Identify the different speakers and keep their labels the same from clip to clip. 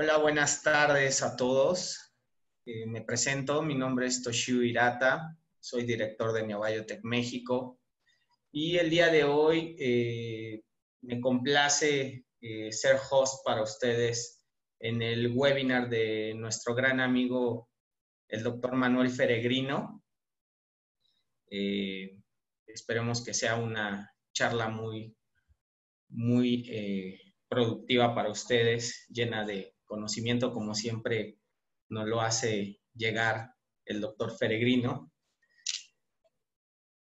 Speaker 1: Hola, buenas tardes a todos. Eh, me presento, mi nombre es Toshio Irata, soy director de Neobiotech México y el día de hoy eh, me complace eh, ser host para ustedes en el webinar de nuestro gran amigo, el doctor Manuel Feregrino. esperemos que sea una charla muy, muy productiva para ustedes, llena de conocimiento, como siempre nos lo hace llegar el doctor Feregrino.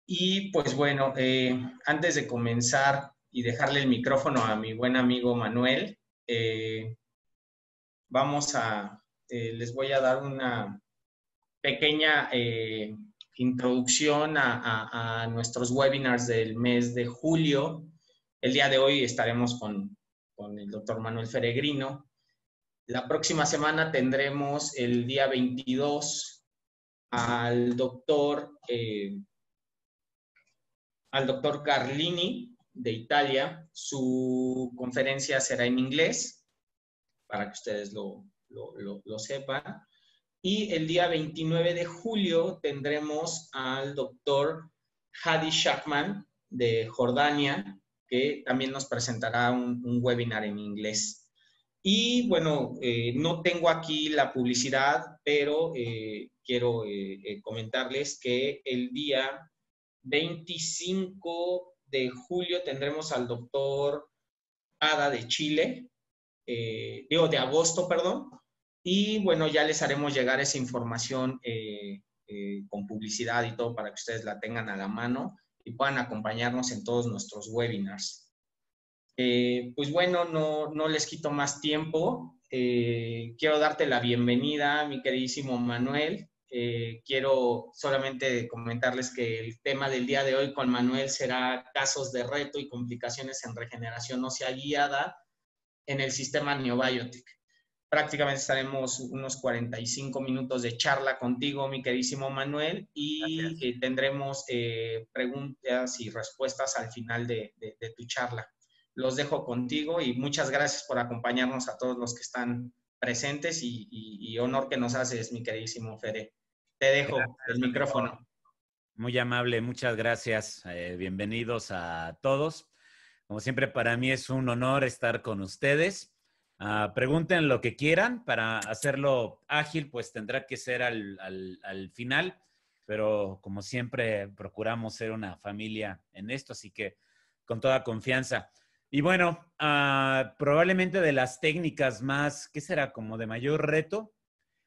Speaker 1: Y pues bueno, eh, antes de comenzar y dejarle el micrófono a mi buen amigo Manuel, eh, vamos a, eh, les voy a dar una pequeña introducción a, nuestros webinars del mes de julio. El día de hoy estaremos con, con el doctor Manuel Feregrino la próxima semana tendremos el día 22 al doctor, eh, al doctor Carlini de Italia. Su conferencia será en inglés, para que ustedes lo, sepan. Y el día 29 de julio tendremos al doctor Hadi shakman de Jordania, que también nos presentará un webinar en inglés. Y bueno, eh, no tengo aquí la publicidad, pero eh, quiero eh, comentarles que el día 25 de julio tendremos al doctor Ada de Chile, digo, de agosto, perdón. Y bueno, ya les haremos llegar esa información con publicidad y todo para que ustedes la tengan a la mano y puedan acompañarnos en todos nuestros webinars. Eh, pues bueno, no, les quito más tiempo. Eh, quiero darte la bienvenida, mi queridísimo Manuel. Eh, quiero solamente comentarles que el tema del día de hoy con Manuel será casos de reto y complicaciones en regeneración no sea guiada en el sistema Neobiotic. Prácticamente estaremos unos 45 minutos de charla contigo, mi queridísimo Manuel, y tendremos preguntas y respuestas al final de tu charla los dejo contigo y muchas gracias por acompañarnos a todos los que están presentes y, honor que nos haces, mi queridísimo Fede. Te dejo el micrófono.
Speaker 2: Muy amable, muchas gracias. Eh, bienvenidos a todos. Como siempre, para mí es un honor estar con ustedes. Ah, pregunten lo que quieran para hacerlo ágil, pues tendrá que ser al final, pero como siempre procuramos ser una familia en esto, así que con toda confianza. Y bueno, ah, probablemente de las técnicas más, ¿qué será? Como de mayor reto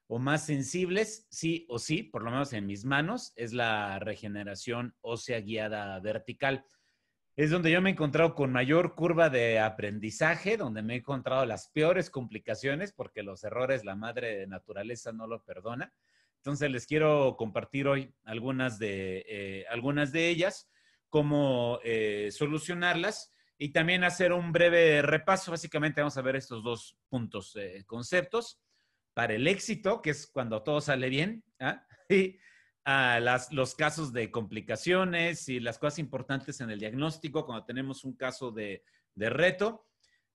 Speaker 2: o más sensibles, sí o sí, por lo menos en mis manos, es la regeneración ósea guiada vertical. Es donde yo me he encontrado con mayor curva de aprendizaje, donde me he encontrado las peores complicaciones, porque los errores la madre de naturaleza no lo perdona. Entonces les quiero compartir hoy algunas de, eh, algunas de ellas, cómo eh, solucionarlas y también hacer un breve repaso. Básicamente vamos a ver estos dos puntos, eh, conceptos, para el éxito, que es cuando todo sale bien, ¿ah? y a las, los casos de complicaciones y las cosas importantes en el diagnóstico, cuando tenemos un caso de, de reto,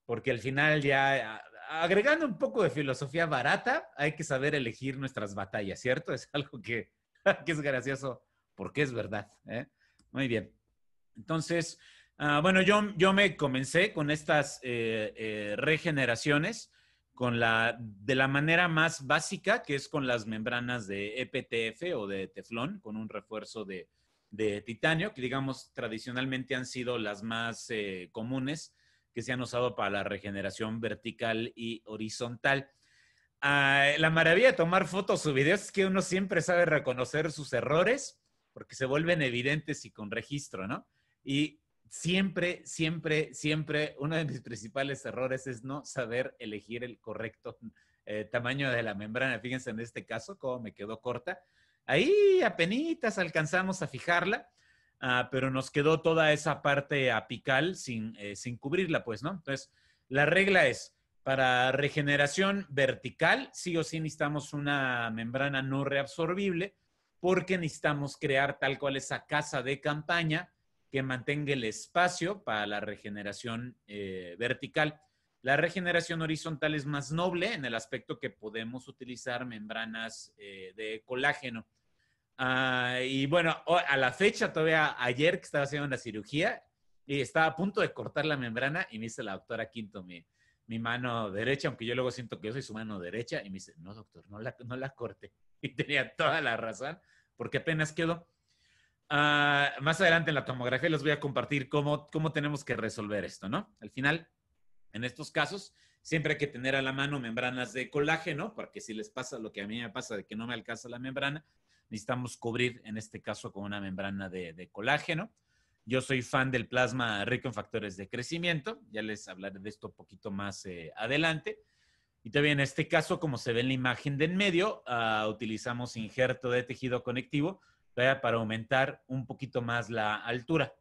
Speaker 2: porque al final ya agregando un poco de filosofía barata, hay que saber elegir nuestras batallas, ¿cierto? Es algo que, que es gracioso porque es verdad. ¿eh? Muy bien. Entonces, Ah, bueno, yo, yo me comencé con estas eh, eh, regeneraciones con la, de la manera más básica, que es con las membranas de EPTF o de teflón, con un refuerzo de, titanio, que digamos tradicionalmente han sido las más eh, comunes que se han usado para la regeneración vertical y horizontal. Ah, la maravilla de tomar fotos o videos es que uno siempre sabe reconocer sus errores porque se vuelven evidentes y con registro, ¿no? Y siempre, siempre, siempre, uno de mis principales errores es no saber elegir el correcto eh, tamaño de la membrana. Fíjense en este caso cómo me quedó corta. Ahí apenas alcanzamos a fijarla, ah, pero nos quedó toda esa parte apical sin, eh, sin cubrirla, pues, ¿no? Entonces, la regla es, para regeneración vertical, sí o sí necesitamos una membrana no reabsorbible porque necesitamos crear tal cual esa casa de campaña que mantenga el espacio para la regeneración eh, vertical. La regeneración horizontal es más noble en el aspecto que podemos utilizar membranas eh, de colágeno. Ah, y bueno, a la fecha, todavía ayer que estaba haciendo una cirugía, y estaba a punto de cortar la membrana y me dice la doctora Quinto, mi, mi mano derecha, aunque yo luego siento que yo soy su mano derecha, y me dice, no doctor, no la, no la corte. Y tenía toda la razón, porque apenas quedó. Ah, más adelante en la tomografía les voy a compartir cómo, cómo tenemos que resolver esto, ¿no? Al final, en estos casos, siempre hay que tener a la mano membranas de colágeno, porque si les pasa lo que a mí me pasa de que no me alcanza la membrana, necesitamos cubrir en este caso con una membrana de, colágeno. Yo soy fan del plasma rico en factores de crecimiento, ya les hablaré de esto un poquito más eh, adelante. Y también en este caso, como se ve en la imagen de en medio, ah, utilizamos injerto de tejido conectivo para aumentar un poquito más la altura.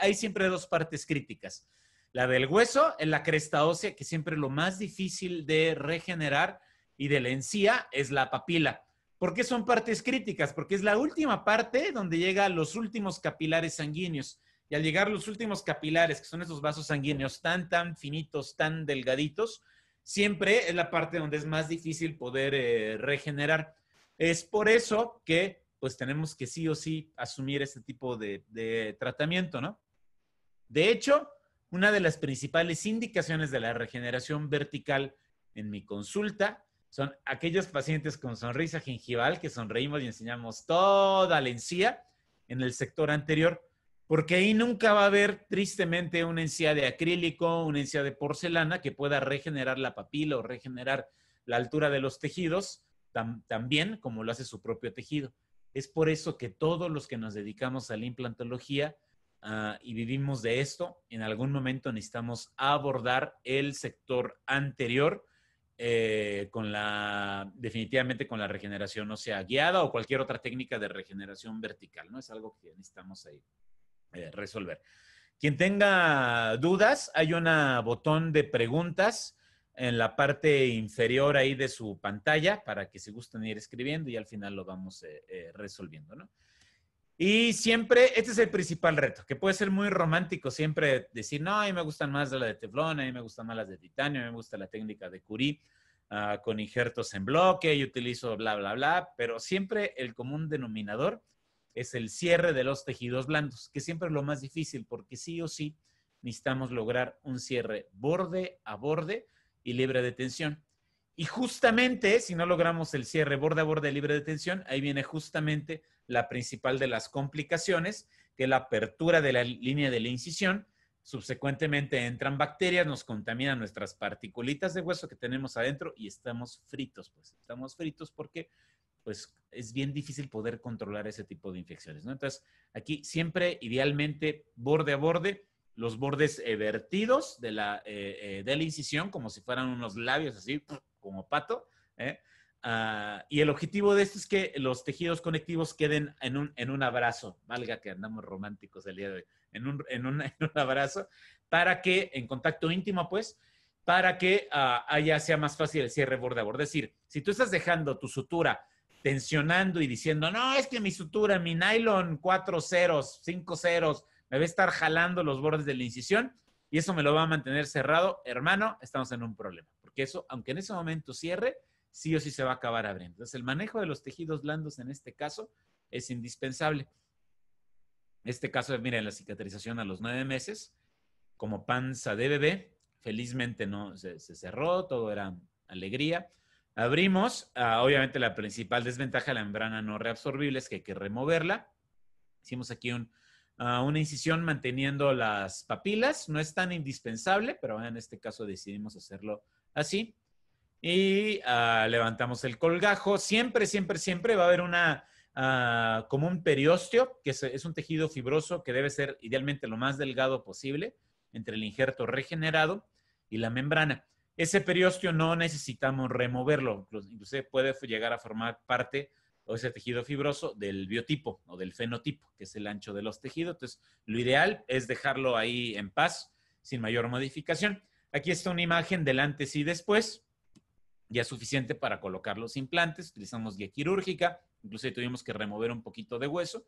Speaker 2: hay siempre dos partes críticas. La del hueso, en la cresta ósea, que siempre lo más difícil de regenerar, y de la encía es la papila. ¿Por qué son partes críticas? Porque es la última parte donde llegan los últimos capilares sanguíneos. Y al llegar los últimos capilares, que son esos vasos sanguíneos tan, tan finitos, tan delgaditos, siempre es la parte donde es más difícil poder eh, regenerar. Es por eso que pues tenemos que sí o sí asumir este tipo de, tratamiento, ¿no? De hecho, una de las principales indicaciones de la regeneración vertical en mi consulta son aquellos pacientes con sonrisa gingival que sonreímos y enseñamos toda la encía en el sector anterior, porque ahí nunca va a haber tristemente una encía de acrílico, una encía de porcelana que pueda regenerar la papila o regenerar la altura de los tejidos también como lo hace su propio tejido. Es por eso que todos los que nos dedicamos a la implantología ah, y vivimos de esto, en algún momento necesitamos abordar el sector anterior eh, con la, definitivamente con la regeneración sea, guiada o cualquier otra técnica de regeneración vertical, ¿no? Es algo que necesitamos ahí eh, resolver. Quien tenga dudas, hay un botón de preguntas en la parte inferior ahí de su pantalla para que se gusten ir escribiendo y al final lo vamos eh, eh, resolviendo, ¿no? Y siempre, este es el principal reto, que puede ser muy romántico siempre decir, no, a mí me gustan más las de teflón, a mí me gustan más las de titanio, a mí me gusta la técnica de Curie ah, con injertos en bloque, yo utilizo bla, bla, bla, pero siempre el común denominador es el cierre de los tejidos blandos, que siempre es lo más difícil porque sí o sí necesitamos lograr un cierre borde a borde, y libre de tensión. Y justamente, si no logramos el cierre borde a borde libre de tensión, ahí viene justamente la principal de las complicaciones, que es la apertura de la línea de la incisión. Subsecuentemente entran bacterias, nos contaminan nuestras particulitas de hueso que tenemos adentro y estamos fritos, pues estamos fritos porque pues es bien difícil poder controlar ese tipo de infecciones, Entonces, aquí siempre idealmente borde a borde, los bordes eh, vertidos de la, eh, eh, de la incisión, como si fueran unos labios así, como pato. Ah, y el objetivo de esto es que los tejidos conectivos queden en un, en un abrazo, valga que andamos románticos el día de hoy, en un, abrazo, para que, en contacto íntimo, pues, para que uh, sea más fácil el cierre borde a borde. Es decir, si tú estás dejando tu sutura tensionando y diciendo, no, es que mi sutura, mi nylon, cuatro ceros, cinco ceros, me va a estar jalando los bordes de la incisión y eso me lo va a mantener cerrado, hermano, estamos en un problema. Porque eso, aunque en ese momento cierre, sí o sí se va a acabar abriendo. Entonces, el manejo de los tejidos blandos en este caso es indispensable. Este caso, miren, la cicatrización a los nueve meses, como panza de bebé, felizmente no se, cerró, todo era alegría. Abrimos, ah, obviamente la principal desventaja de la membrana no reabsorbible es que hay que removerla. Hicimos aquí un una incisión manteniendo las papilas. No es tan indispensable, pero en este caso decidimos hacerlo así. Y ah, levantamos el colgajo. Siempre, siempre, siempre va a haber una, ah, como un periósteo, que es, un tejido fibroso que debe ser idealmente lo más delgado posible entre el injerto regenerado y la membrana. Ese periósteo no necesitamos removerlo, inclusive puede llegar a formar parte o ese tejido fibroso del biotipo o del fenotipo, que es el ancho de los tejidos. Entonces, lo ideal es dejarlo ahí en paz, sin mayor modificación. Aquí está una imagen del antes y después, ya suficiente para colocar los implantes. Utilizamos guía quirúrgica, incluso tuvimos que remover un poquito de hueso.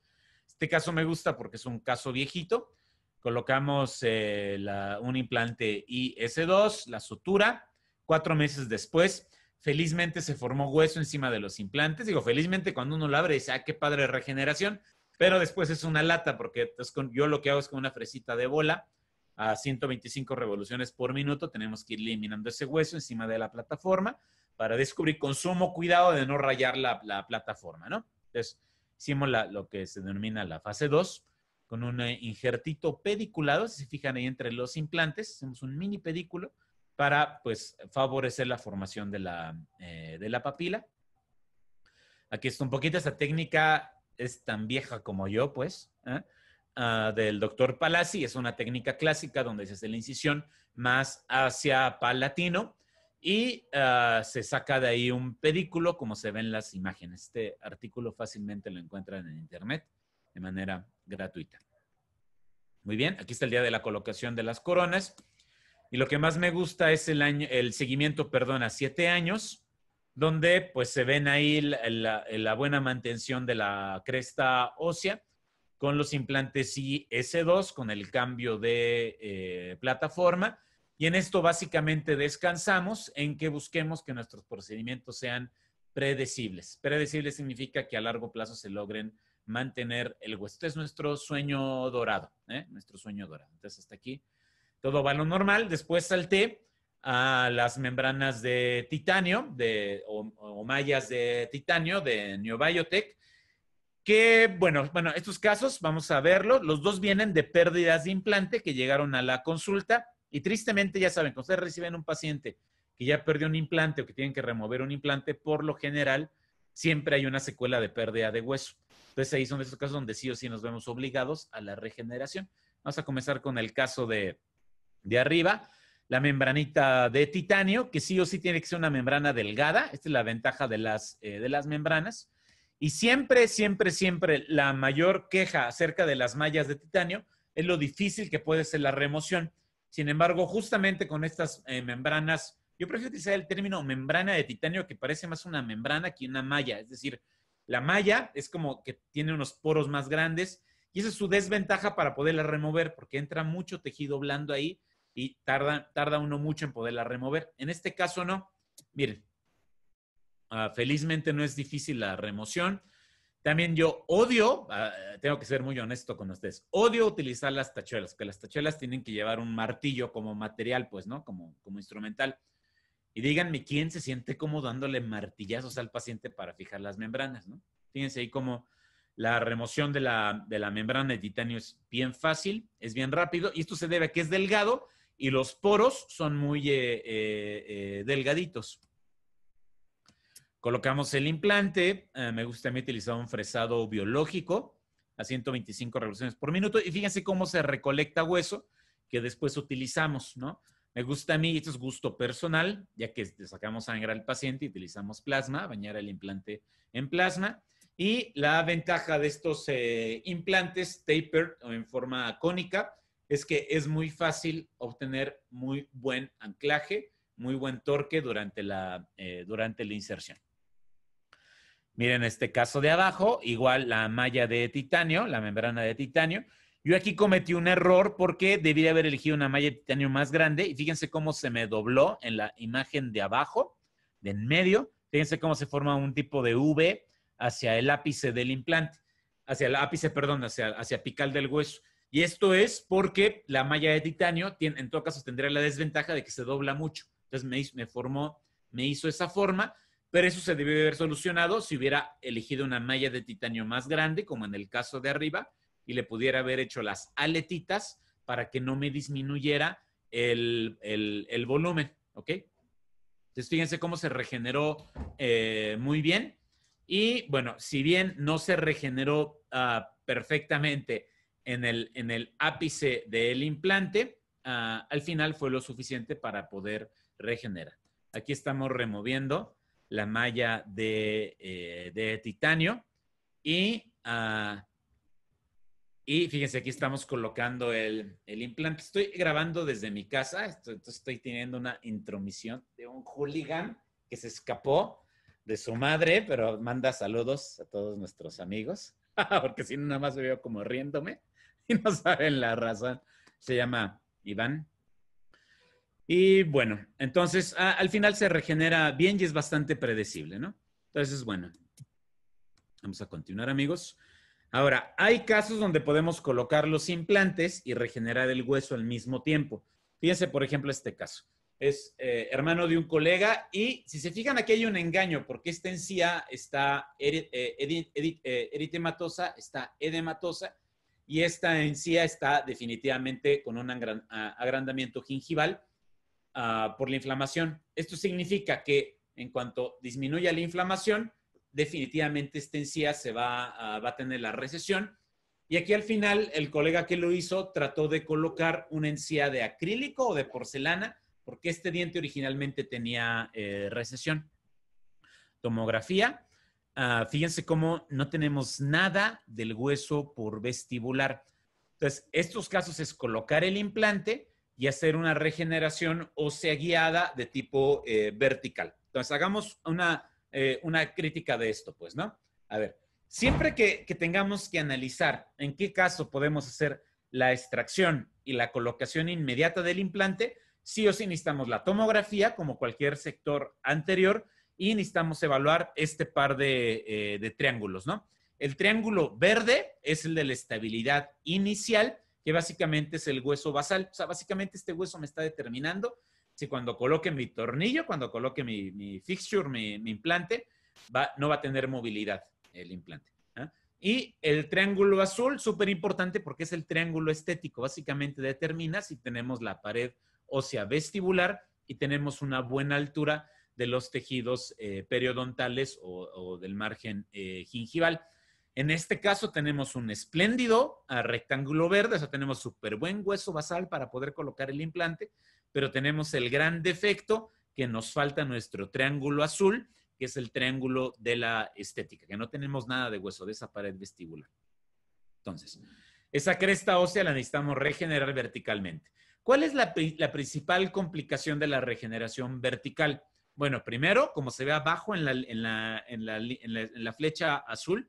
Speaker 2: Este caso me gusta porque es un caso viejito. Colocamos eh, un implante IS2, la sutura, cuatro meses después Felizmente se formó hueso encima de los implantes. Digo, felizmente cuando uno lo abre dice, ah, qué padre regeneración. Pero después es una lata porque yo lo que hago es con una fresita de bola a 125 revoluciones por minuto. Tenemos que ir eliminando ese hueso encima de la plataforma para descubrir con sumo cuidado de no rayar la, plataforma, ¿no? Entonces, hicimos lo que se denomina la fase 2 con un eh, injertito pediculado. Si se fijan ahí entre los implantes, hacemos un mini pedículo para pues, favorecer la formación de la, eh, papila. Aquí está un poquito esta técnica, es tan vieja como yo, pues, ¿eh? ah, del doctor Palazzi. Es una técnica clásica donde se hace la incisión más hacia palatino y ah, se saca de ahí un pedículo, como se ven las imágenes. Este artículo fácilmente lo encuentran en internet de manera gratuita. Muy bien, aquí está el día de la colocación de las coronas. Y lo que más me gusta es el, año, el seguimiento, perdón, a siete años, donde pues se ven ahí la, buena mantención de la cresta ósea con los implantes IS2, con el cambio de eh, plataforma. Y en esto básicamente descansamos en que busquemos que nuestros procedimientos sean predecibles. Predecible significa que a largo plazo se logren mantener el hueso. Este es nuestro sueño dorado, ¿eh? nuestro sueño dorado. Entonces, hasta aquí todo va lo normal. Después salté a las membranas de titanio de, o, mallas de titanio de Neobiotech, que, bueno, bueno, estos casos vamos a verlo. Los dos vienen de pérdidas de implante que llegaron a la consulta y tristemente ya saben, cuando ustedes reciben un paciente que ya perdió un implante o que tienen que remover un implante, por lo general siempre hay una secuela de pérdida de hueso. Entonces ahí son esos casos donde sí o sí nos vemos obligados a la regeneración. Vamos a comenzar con el caso de, de arriba, la membranita de titanio, que sí o sí tiene que ser una membrana delgada. Esta es la ventaja de las, eh, de las membranas. Y siempre, siempre, siempre la mayor queja acerca de las mallas de titanio es lo difícil que puede ser la remoción. Sin embargo, justamente con estas eh, membranas, yo prefiero utilizar el término membrana de titanio, que parece más una membrana que una malla. Es decir, la malla es como que tiene unos poros más grandes y esa es su desventaja para poderla remover, porque entra mucho tejido blando ahí y tarda, tarda uno mucho en poderla remover. En este caso no. Miren, ah, felizmente no es difícil la remoción. También yo odio, ah, tengo que ser muy honesto con ustedes, odio utilizar las tachuelas, que las tachuelas tienen que llevar un martillo como material, pues, ¿no? Como, como instrumental. Y díganme quién se siente como dándole martillazos al paciente para fijar las membranas, ¿no? Fíjense ahí cómo la remoción de la, de la membrana de titanio es bien fácil, es bien rápido, y esto se debe a que es delgado y los poros son muy eh, eh, eh, delgaditos. Colocamos el implante, me gusta a mí utilizar un fresado biológico a 125 revoluciones por minuto y fíjense cómo se recolecta hueso que después utilizamos, ¿no? Me gusta a mí, esto es gusto personal, ya que sacamos sangre al paciente y utilizamos plasma, bañar el implante en plasma. Y la ventaja de estos implantes tapered o en forma cónica es que es muy fácil obtener muy buen anclaje, muy buen torque durante la, eh, durante la inserción. Miren este caso de abajo, igual la malla de titanio, la membrana de titanio. Yo aquí cometí un error porque debí haber elegido una malla de titanio más grande y fíjense cómo se me dobló en la imagen de abajo, de en medio. Fíjense cómo se forma un tipo de V hacia el ápice del implante, hacia el ápice, perdón, hacia, hacia apical del hueso. Y esto es porque la malla de titanio, tiene, en todo caso, tendría la desventaja de que se dobla mucho. Entonces me, hizo, formó, me hizo esa forma, pero eso se debió haber solucionado si hubiera elegido una malla de titanio más grande, como en el caso de arriba, y le pudiera haber hecho las aletitas para que no me disminuyera el, volumen, ¿ok? Entonces fíjense cómo se regeneró eh, muy bien. Y bueno, si bien no se regeneró ah, perfectamente en el, en el ápice del implante, ah, al final fue lo suficiente para poder regenerar. Aquí estamos removiendo la malla de, eh, titanio y, ah, y fíjense, aquí estamos colocando el, implante. Estoy grabando desde mi casa, estoy, estoy teniendo una intromisión de un hooligan que se escapó de su madre, pero manda saludos a todos nuestros amigos, porque si no, nada más me veo como riéndome. y no saben la raza. Se llama Iván. Y bueno, entonces al final se regenera bien y es bastante predecible, ¿no? Entonces, bueno, vamos a continuar amigos. Ahora, hay casos donde podemos colocar los implantes y regenerar el hueso al mismo tiempo. Fíjense, por ejemplo, este caso. Es eh, hermano de un colega y si se fijan aquí hay un engaño porque esta encía está eh, eh, eritematosa, está edematosa y esta encía está definitivamente con un agrandamiento gingival ah, por la inflamación. Esto significa que en cuanto disminuya la inflamación, definitivamente esta encía se ah, va, a tener la recesión. Y aquí al final, el colega que lo hizo trató de colocar una encía de acrílico o de porcelana, porque este diente originalmente tenía eh, recesión. Tomografía. Ah, fíjense cómo no tenemos nada del hueso por vestibular. Entonces, estos casos es colocar el implante y hacer una regeneración ósea guiada de tipo eh, vertical. Entonces, hagamos eh, una, crítica de esto, pues, ¿no? A ver, siempre que, que tengamos que analizar en qué caso podemos hacer la extracción y la colocación inmediata del implante, sí o sí necesitamos la tomografía, como cualquier sector anterior, y necesitamos evaluar este par eh, de, triángulos, ¿no? El triángulo verde es el de la estabilidad inicial, que básicamente es el hueso basal. O sea, básicamente este hueso me está determinando si cuando coloque mi tornillo, cuando coloque mi, fixture, mi, implante, va, no va a tener movilidad el implante. Y el triángulo azul, súper importante porque es el triángulo estético. Básicamente determina si tenemos la pared ósea vestibular y tenemos una buena altura de los tejidos eh, periodontales o, del margen eh, gingival. En este caso tenemos un espléndido rectángulo verde, o sea, tenemos súper buen hueso basal para poder colocar el implante, pero tenemos el gran defecto que nos falta nuestro triángulo azul, que es el triángulo de la estética, que no tenemos nada de hueso de esa pared vestibular. Entonces, esa cresta ósea la necesitamos regenerar verticalmente. ¿Cuál es la, la principal complicación de la regeneración vertical? Bueno, primero, como se ve abajo en la, flecha azul,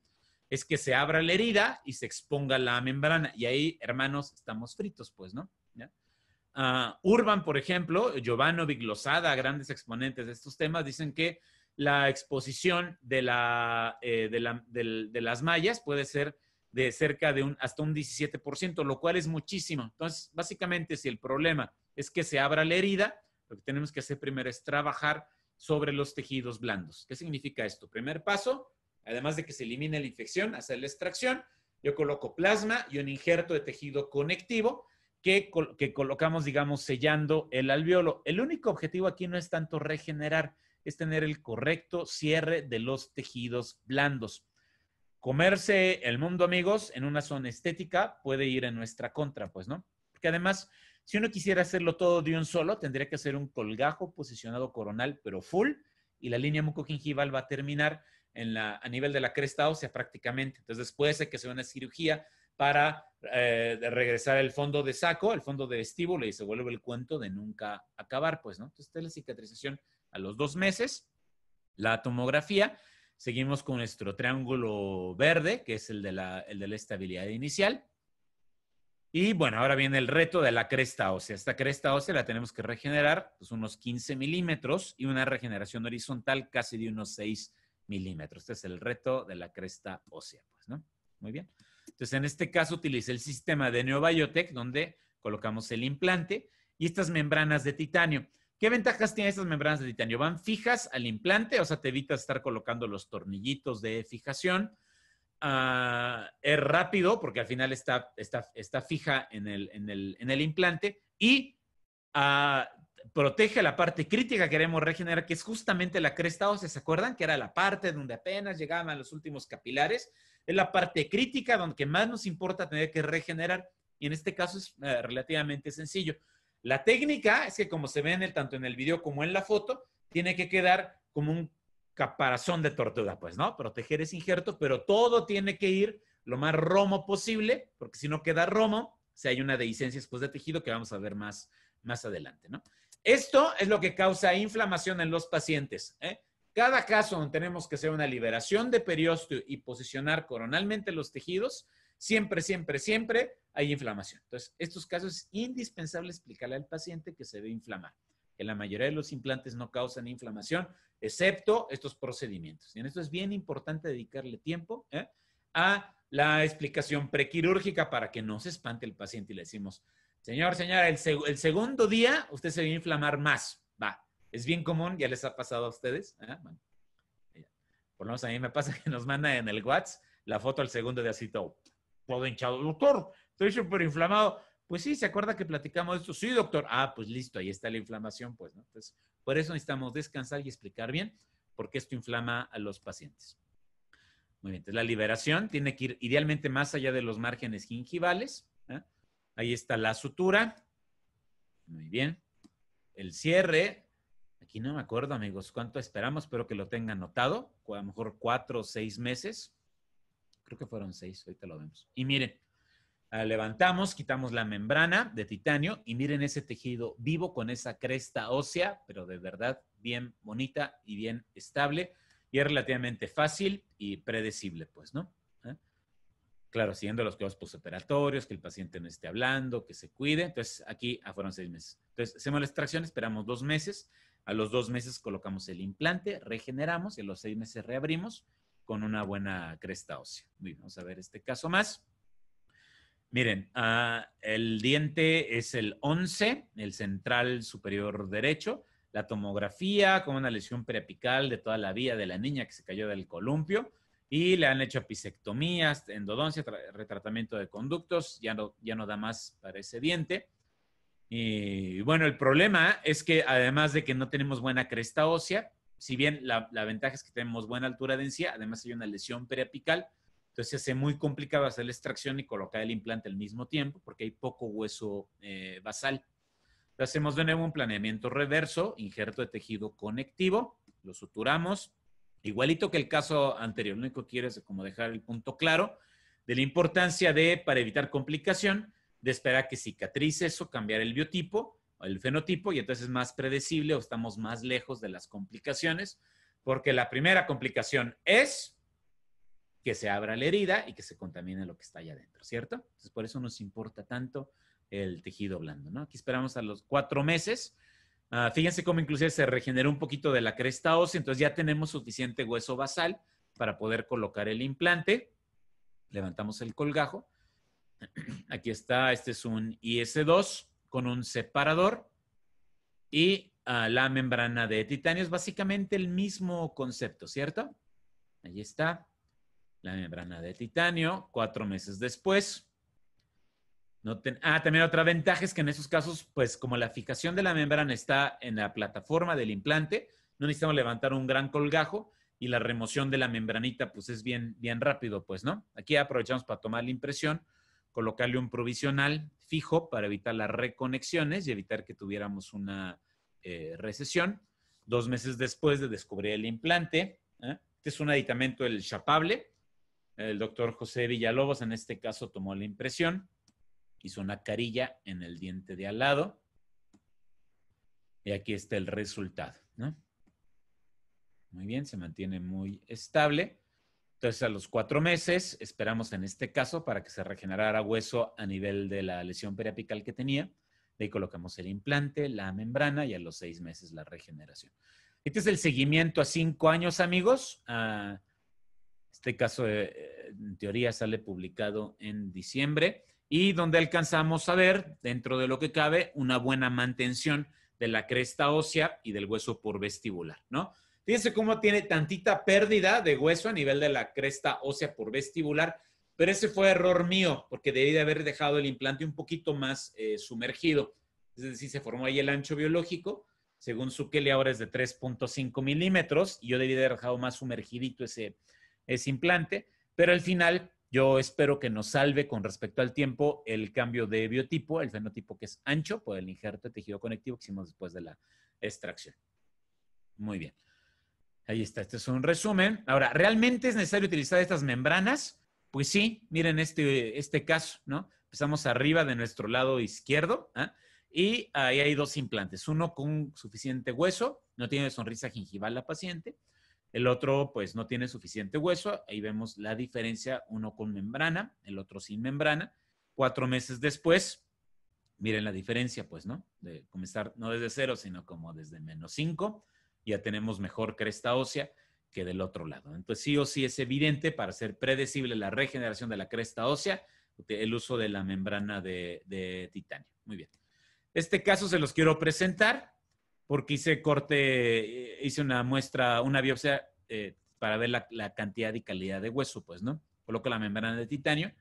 Speaker 2: es que se abra la herida y se exponga la membrana. Y ahí, hermanos, estamos fritos, pues, ¿no? Ah, Urban, por ejemplo, Giovanni Viglosada, grandes exponentes de estos temas, dicen que la exposición de, la, eh, de, las mallas puede ser de cerca de un, hasta un 17%, lo cual es muchísimo. Entonces, básicamente, si el problema es que se abra la herida, lo que tenemos que hacer primero es trabajar sobre los tejidos blandos. ¿Qué significa esto? Primer paso, además de que se elimine la infección, hacer la extracción, yo coloco plasma y un injerto de tejido conectivo que, que colocamos, digamos, sellando el alveolo. El único objetivo aquí no es tanto regenerar, es tener el correcto cierre de los tejidos blandos. Comerse el mundo, amigos, en una zona estética puede ir en nuestra contra, pues, ¿no? Porque además si uno quisiera hacerlo todo de un solo, tendría que hacer un colgajo posicionado coronal, pero full, y la línea mucogingival va a terminar en la, a nivel de la cresta ósea prácticamente. Entonces después ser que sea una cirugía para eh, regresar el fondo de saco, el fondo de vestíbulo y se vuelve el cuento de nunca acabar, pues, ¿no? Entonces, esta la cicatrización a los dos meses, la tomografía, seguimos con nuestro triángulo verde, que es el de la, el de la estabilidad inicial, y bueno, ahora viene el reto de la cresta ósea. Esta cresta ósea la tenemos que regenerar pues unos 15 milímetros y una regeneración horizontal casi de unos 6 milímetros. Este es el reto de la cresta ósea, pues, ¿no? Muy bien. Entonces, en este caso utilicé el sistema de Neobiotech, donde colocamos el implante y estas membranas de titanio. ¿Qué ventajas tienen estas membranas de titanio? Van fijas al implante, o sea, te evitas estar colocando los tornillitos de fijación Ah, es rápido porque al final está, está, está fija en el, en, el, en el, implante y ah, protege la parte crítica que queremos regenerar, que es justamente la cresta ósea. ¿Se acuerdan? Que era la parte donde apenas llegaban los últimos capilares. Es la parte crítica donde más nos importa tener que regenerar. Y en este caso es eh, relativamente sencillo. La técnica es que como se ve en el, tanto en el video como en la foto, tiene que quedar como un caparazón de tortuga, pues, ¿no? Proteger es injerto, pero todo tiene que ir lo más romo posible, porque si no queda romo, si hay una dehiscencia después de tejido que vamos a ver más, más adelante, ¿no? Esto es lo que causa inflamación en los pacientes. ¿eh? Cada caso donde tenemos que hacer una liberación de periósteo y posicionar coronalmente los tejidos, siempre, siempre, siempre hay inflamación. Entonces, estos casos es indispensable explicarle al paciente que se ve inflamado que la mayoría de los implantes no causan inflamación, excepto estos procedimientos. Y en esto es bien importante dedicarle tiempo ¿eh? a la explicación prequirúrgica para que no se espante el paciente y le decimos, señor, señora, el, segundo día usted se va a inflamar más. Va, es bien común, ya les ha pasado a ustedes. ¿eh? por lo menos a mí me pasa que nos manda en el WhatsApp la foto al segundo día así todo, todo hinchado. Doctor, estoy súper inflamado. Pues sí, ¿se acuerda que platicamos de esto? Sí, doctor. Ah, pues listo, ahí está la inflamación, pues, ¿no? Entonces, por eso necesitamos descansar y explicar bien por qué esto inflama a los pacientes. Muy bien, entonces la liberación tiene que ir idealmente más allá de los márgenes gingivales. ¿eh? Ahí está la sutura. Muy bien. El cierre. Aquí no me acuerdo, amigos, cuánto esperamos, Espero que lo tengan notado. A lo mejor cuatro o seis meses. Creo que fueron seis, ahorita lo vemos. Y miren, Ah, levantamos, quitamos la membrana de titanio y miren ese tejido vivo con esa cresta ósea, pero de verdad bien bonita y bien estable y es relativamente fácil y predecible, pues, ¿no? ¿Eh? Claro, siguiendo los cuidados postoperatorios, que el paciente no esté hablando, que se cuide. Entonces, aquí ah, fueron seis meses. Entonces, hacemos la extracción, esperamos dos meses. A los dos meses colocamos el implante, regeneramos y a los seis meses reabrimos con una buena cresta ósea. vamos a ver este caso más. Miren, ah, el diente es el 11, el central superior derecho. La tomografía con una lesión periapical de toda la vía de la niña que se cayó del columpio y le han hecho apicectomías, endodoncia, retratamiento de conductos, ya no, ya no da más para ese diente. Y bueno, el problema es que además de que no tenemos buena cresta ósea, si bien la, la ventaja es que tenemos buena altura de encía, además hay una lesión periapical entonces hace muy complicado hacer la extracción y colocar el implante al mismo tiempo porque hay poco hueso eh, basal. Entonces hacemos de nuevo un planeamiento reverso, injerto de tejido conectivo, lo suturamos, igualito que el caso anterior, lo único que quiero es como dejar el punto claro de la importancia de, para evitar complicación, de esperar que cicatrice o cambiar el biotipo, el fenotipo, y entonces es más predecible o estamos más lejos de las complicaciones, porque la primera complicación es que se abra la herida y que se contamine lo que está allá adentro, ¿cierto? Entonces, por eso nos importa tanto el tejido blando, ¿no? Aquí esperamos a los cuatro meses. Ah, fíjense cómo inclusive se regeneró un poquito de la cresta ósea, entonces ya tenemos suficiente hueso basal para poder colocar el implante. Levantamos el colgajo. Aquí está, este es un IS2 con un separador y ah, la membrana de titanio. Es básicamente el mismo concepto, ¿cierto? Ahí está la membrana de titanio cuatro meses después. ah, también otra ventaja es que en esos casos, pues como la fijación de la membrana está en la plataforma del implante, no necesitamos levantar un gran colgajo y la remoción de la membranita, pues es bien, bien rápido, pues, ¿no? Aquí aprovechamos para tomar la impresión, colocarle un provisional fijo para evitar las reconexiones y evitar que tuviéramos una eh, recesión. Dos meses después de descubrir el implante, ¿eh? este es un aditamento, el chapable, el doctor José Villalobos en este caso tomó la impresión, hizo una carilla en el diente de al lado y aquí está el resultado. Muy bien, se mantiene muy estable. Entonces a los cuatro meses esperamos en este caso para que se regenerara hueso a nivel de la lesión periapical que tenía. De ahí colocamos el implante, la membrana y a los seis meses la regeneración. Este es el seguimiento a cinco años, amigos. Ah, este caso, eh, en teoría, sale publicado en diciembre y donde alcanzamos a ver, dentro de lo que cabe, una buena mantención de la cresta ósea y del hueso por vestibular, ¿no? Fíjense cómo tiene tantita pérdida de hueso a nivel de la cresta ósea por vestibular, pero ese fue error mío, porque debí de haber dejado el implante un poquito más eh, sumergido. Es decir, se formó ahí el ancho biológico, según Sukeli ahora es de 3.5 milímetros, y yo debí de haber dejado más sumergidito ese, ese implante, pero al final yo espero que nos salve con respecto al tiempo el cambio de biotipo, el fenotipo que es ancho por el injerto de tejido conectivo que hicimos después de la extracción. Muy bien. Ahí está, este es un resumen. Ahora, ¿realmente es necesario utilizar estas membranas? Pues sí, miren este, este caso, ¿no? Empezamos arriba de nuestro lado izquierdo ¿ah? y ahí hay dos implantes, uno con suficiente hueso, no tiene sonrisa gingival la paciente, el otro, pues, no tiene suficiente hueso. Ahí vemos la diferencia, uno con membrana, el otro sin membrana. Cuatro meses después, miren la diferencia, pues, ¿no? De comenzar no desde cero, sino como desde menos cinco. Ya tenemos mejor cresta ósea que del otro lado. Entonces, sí o sí es evidente para ser predecible la regeneración de la cresta ósea, el uso de la membrana de, titanio. Muy bien. Este caso se los quiero presentar porque hice corte, hice una muestra, una biopsia eh, para ver la, cantidad y calidad de hueso, pues, ¿no? Coloco la membrana de titanio,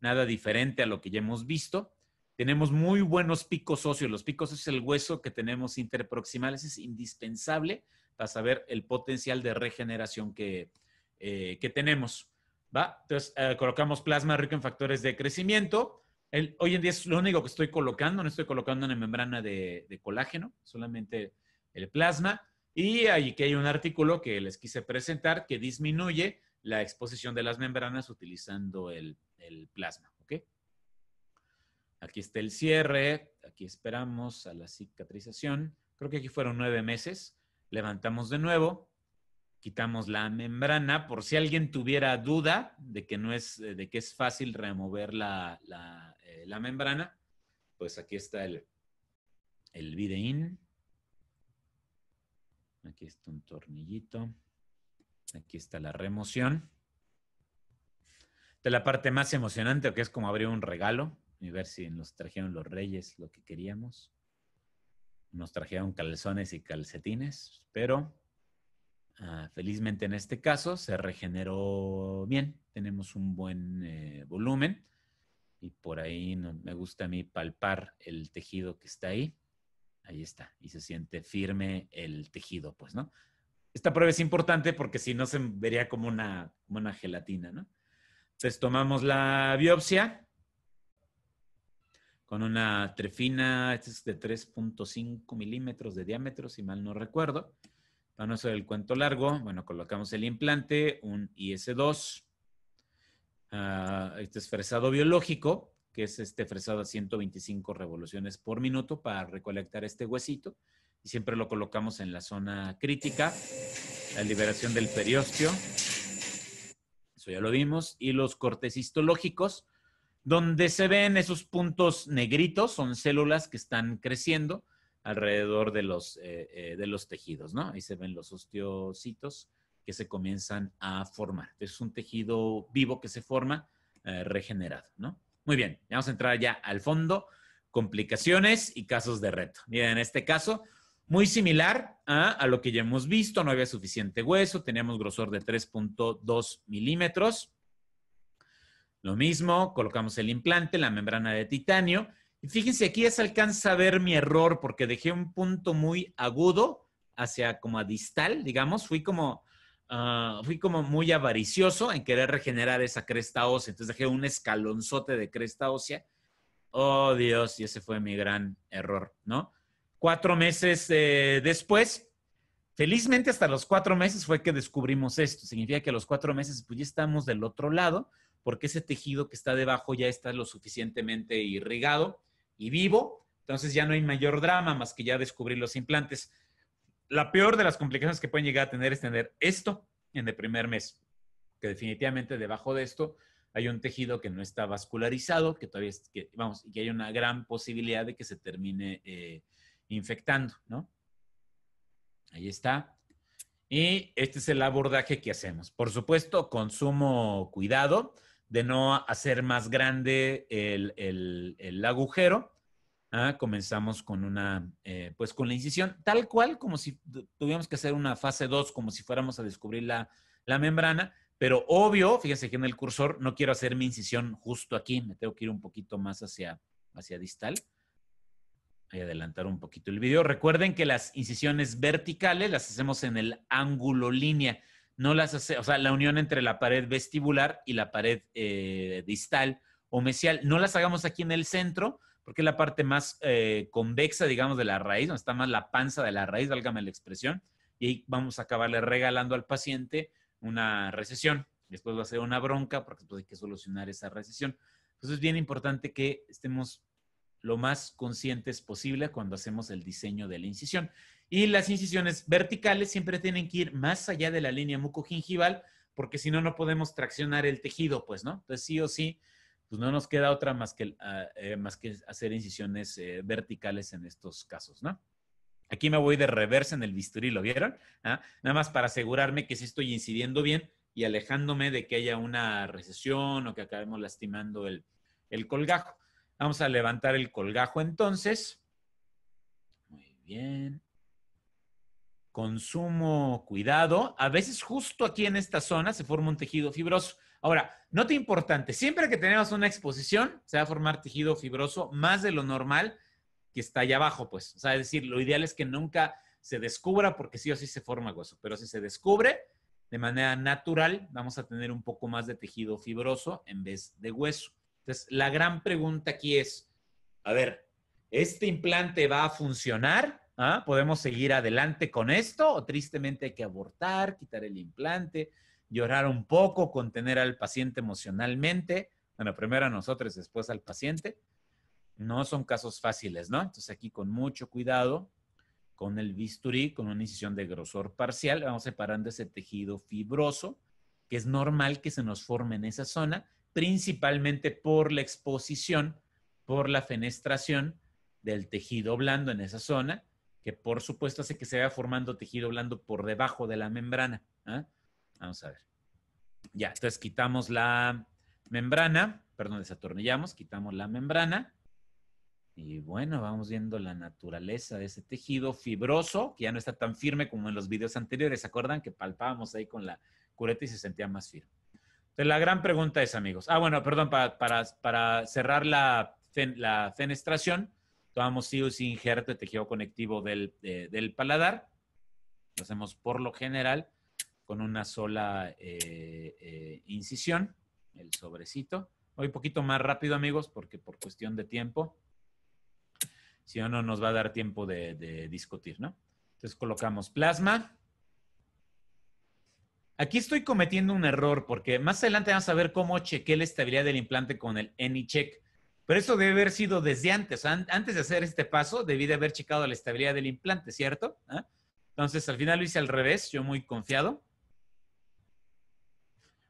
Speaker 2: nada diferente a lo que ya hemos visto. Tenemos muy buenos picos óseos. Los picos óseos es el hueso que tenemos interproximales, es indispensable para saber el potencial de regeneración que, eh, que tenemos. ¿Va? Entonces, eh, colocamos plasma rico en factores de crecimiento hoy en día es lo único que estoy colocando, no estoy colocando una membrana de, colágeno, solamente el plasma. Y que hay un artículo que les quise presentar que disminuye la exposición de las membranas utilizando el, plasma. Aquí está el cierre, aquí esperamos a la cicatrización. Creo que aquí fueron nueve meses. Levantamos de nuevo quitamos la membrana por si alguien tuviera duda de que no es, eh, de que es fácil remover eh, la, membrana, pues aquí está el, el videín. Aquí está un tornillito. Aquí está la remoción. De la parte más emocionante, que es como abrir un regalo y ver si nos trajeron los reyes lo que queríamos. Nos trajeron calzones y calcetines, pero Ah, felizmente en este caso se regeneró bien, tenemos un buen eh, volumen y por ahí me gusta a mí palpar el tejido que está ahí. Ahí está, y se siente firme el tejido, pues, ¿no? Esta prueba es importante porque si no se vería como una, gelatina, Entonces tomamos la biopsia con una trefina, Esta es de 3.5 milímetros de diámetro, si mal no recuerdo. Para no hacer el cuento largo, bueno, colocamos el implante, un IS2. Ah, este es fresado biológico, que es este fresado a 125 revoluciones por minuto para recolectar este huesito. Y siempre lo colocamos en la zona crítica, la liberación del periostio, Eso ya lo vimos. Y los cortes histológicos, donde se ven esos puntos negritos, son células que están creciendo alrededor de los, eh, eh, de los tejidos, ¿no? Ahí se ven los osteocitos que se comienzan a formar. es un tejido vivo que se forma eh, regenerado, ¿no? Muy bien, vamos a entrar ya al fondo, complicaciones y casos de reto. Miren, en este caso, muy similar a, a lo que ya hemos visto, no había suficiente hueso, teníamos grosor de 3.2 milímetros. Lo mismo, colocamos el implante, la membrana de titanio, Fíjense, aquí ya se alcanza a ver mi error porque dejé un punto muy agudo hacia como a distal, digamos. Fui como, ah, fui como muy avaricioso en querer regenerar esa cresta ósea. Entonces dejé un escalonzote de cresta ósea. Oh Dios, y ese fue mi gran error, ¿no? Cuatro meses eh, después, felizmente hasta los cuatro meses fue que descubrimos esto. Significa que a los cuatro meses pues ya estamos del otro lado porque ese tejido que está debajo ya está lo suficientemente irrigado y vivo, entonces ya no hay mayor drama más que ya descubrir los implantes. La peor de las complicaciones que pueden llegar a tener es tener esto en el primer mes, que definitivamente debajo de esto hay un tejido que no está vascularizado, que todavía, que, vamos, y que hay una gran posibilidad de que se termine eh, infectando, ¿no? Ahí está. Y este es el abordaje que hacemos. Por supuesto, consumo cuidado de no hacer más grande el, agujero. Ah, comenzamos con una, eh, pues con la incisión, tal cual como si tuviéramos que hacer una fase 2, como si fuéramos a descubrir la, membrana, pero obvio, fíjense que en el cursor no quiero hacer mi incisión justo aquí, me tengo que ir un poquito más hacia, hacia distal. Voy a adelantar un poquito el video. Recuerden que las incisiones verticales las hacemos en el ángulo línea no las hace, o sea, la unión entre la pared vestibular y la pared eh, distal o mesial, no las hagamos aquí en el centro, porque es la parte más eh, convexa, digamos, de la raíz, donde está más la panza de la raíz, válgame la expresión, y ahí vamos a acabarle regalando al paciente una recesión. Después va a ser una bronca, porque después pues, hay que solucionar esa recesión. Entonces es bien importante que estemos lo más conscientes posible cuando hacemos el diseño de la incisión. Y las incisiones verticales siempre tienen que ir más allá de la línea mucogingival, porque si no, no podemos traccionar el tejido, pues, ¿no? Entonces, sí o sí, pues no nos queda otra más que, ah, eh, más que hacer incisiones eh, verticales en estos casos, ¿no? Aquí me voy de reversa en el bisturí, ¿lo vieron? Ah, nada más para asegurarme que sí estoy incidiendo bien y alejándome de que haya una recesión o que acabemos lastimando el colgajo. Vamos a levantar el colgajo entonces. Muy bien consumo cuidado. A veces justo aquí en esta zona se forma un tejido fibroso. Ahora, nota importante, siempre que tenemos una exposición, se va a formar tejido fibroso más de lo normal que está allá abajo, pues. O sea, es decir, lo ideal es que nunca se descubra porque sí o sí se forma hueso, pero si se descubre de manera natural, vamos a tener un poco más de tejido fibroso en vez de hueso. Entonces, la gran pregunta aquí es, a ver, ¿este implante va a funcionar? ¿Ah? ¿Podemos seguir adelante con esto o tristemente hay que abortar, quitar el implante, llorar un poco, contener al paciente emocionalmente? Bueno, primero a nosotros, después al paciente. No son casos fáciles, ¿no? Entonces aquí con mucho cuidado, con el bisturí, con una incisión de grosor parcial, vamos separando ese tejido fibroso, que es normal que se nos forme en esa zona, principalmente por la exposición, por la fenestración del tejido blando en esa zona que por supuesto hace que se vaya formando tejido blando por debajo de la membrana. ¿ah? Vamos a ver. Ya, entonces quitamos la membrana, perdón, desatornillamos, quitamos la membrana. Y bueno, vamos viendo la naturaleza de ese tejido fibroso, que ya no está tan firme como en los videos anteriores. ¿Se acuerdan que palpábamos ahí con la cureta y se sentía más firme? Entonces, la gran pregunta es, amigos. Ah, bueno, perdón, para, cerrar la fenestración, tomamos sí o sí injerto de tejido conectivo del, paladar. Lo hacemos por lo general con una sola eh, eh, incisión, el sobrecito. Voy un poquito más rápido, amigos, porque por cuestión de tiempo, si no, no nos va a dar tiempo de, discutir, ¿no? Entonces colocamos plasma. Aquí estoy cometiendo un error porque más adelante vamos a ver cómo chequeé la estabilidad del implante con el AnyCheck. Pero eso debe haber sido desde antes. Antes de hacer este paso, debí de haber checado la estabilidad del implante, ¿cierto? ¿Ah? Entonces, al final lo hice al revés, yo muy confiado.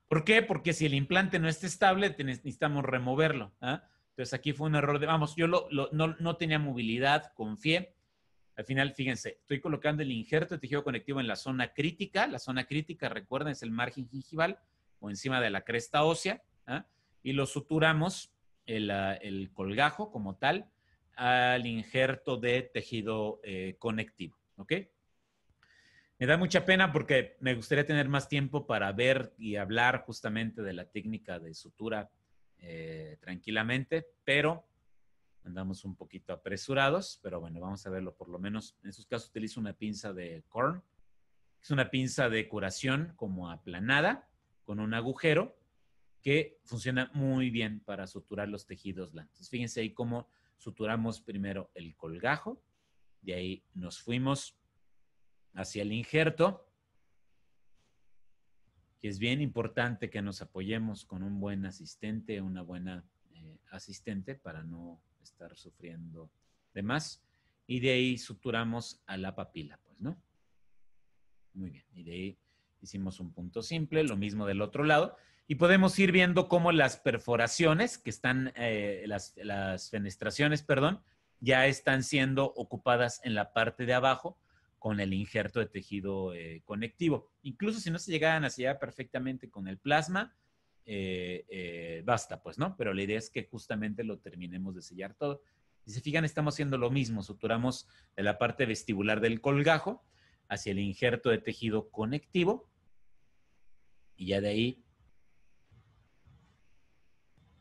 Speaker 2: ¿Por qué? Porque si el implante no está estable, necesitamos removerlo. ¿ah? Entonces, aquí fue un error de, vamos, yo no, tenía movilidad, confié. Al final, fíjense, estoy colocando el injerto de tejido conectivo en la zona crítica. La zona crítica, recuerden, es el margen gingival o encima de la cresta ósea. ¿ah? Y lo suturamos Ah, el, colgajo como tal al injerto de tejido eh, conectivo. ¿Ok? Me da mucha pena porque me gustaría tener más tiempo para ver y hablar justamente de la técnica de sutura eh, tranquilamente, pero andamos un poquito apresurados, pero bueno, vamos a verlo por lo menos. En estos casos utilizo una pinza de corn, es una pinza de curación como aplanada, con un agujero, que funciona muy bien para suturar los tejidos blandos. Fíjense ahí cómo suturamos primero el colgajo, de ahí nos fuimos hacia el injerto, que es bien importante que nos apoyemos con un buen asistente, una buena eh, asistente para no estar sufriendo de más. Y de ahí suturamos a la papila, pues, ¿no? Muy bien. Y de ahí hicimos un punto simple, lo mismo del otro lado, y podemos ir viendo cómo las perforaciones, que están, eh, las, fenestraciones, perdón, ya están siendo ocupadas en la parte de abajo con el injerto de tejido eh, conectivo. Incluso si no se llegaban a sellar perfectamente con el plasma, eh, basta, pues, ¿no? Pero la idea es que justamente lo terminemos de sellar todo. Si se fijan, estamos haciendo lo mismo, suturamos de la parte vestibular del colgajo hacia el injerto de tejido conectivo y ya de ahí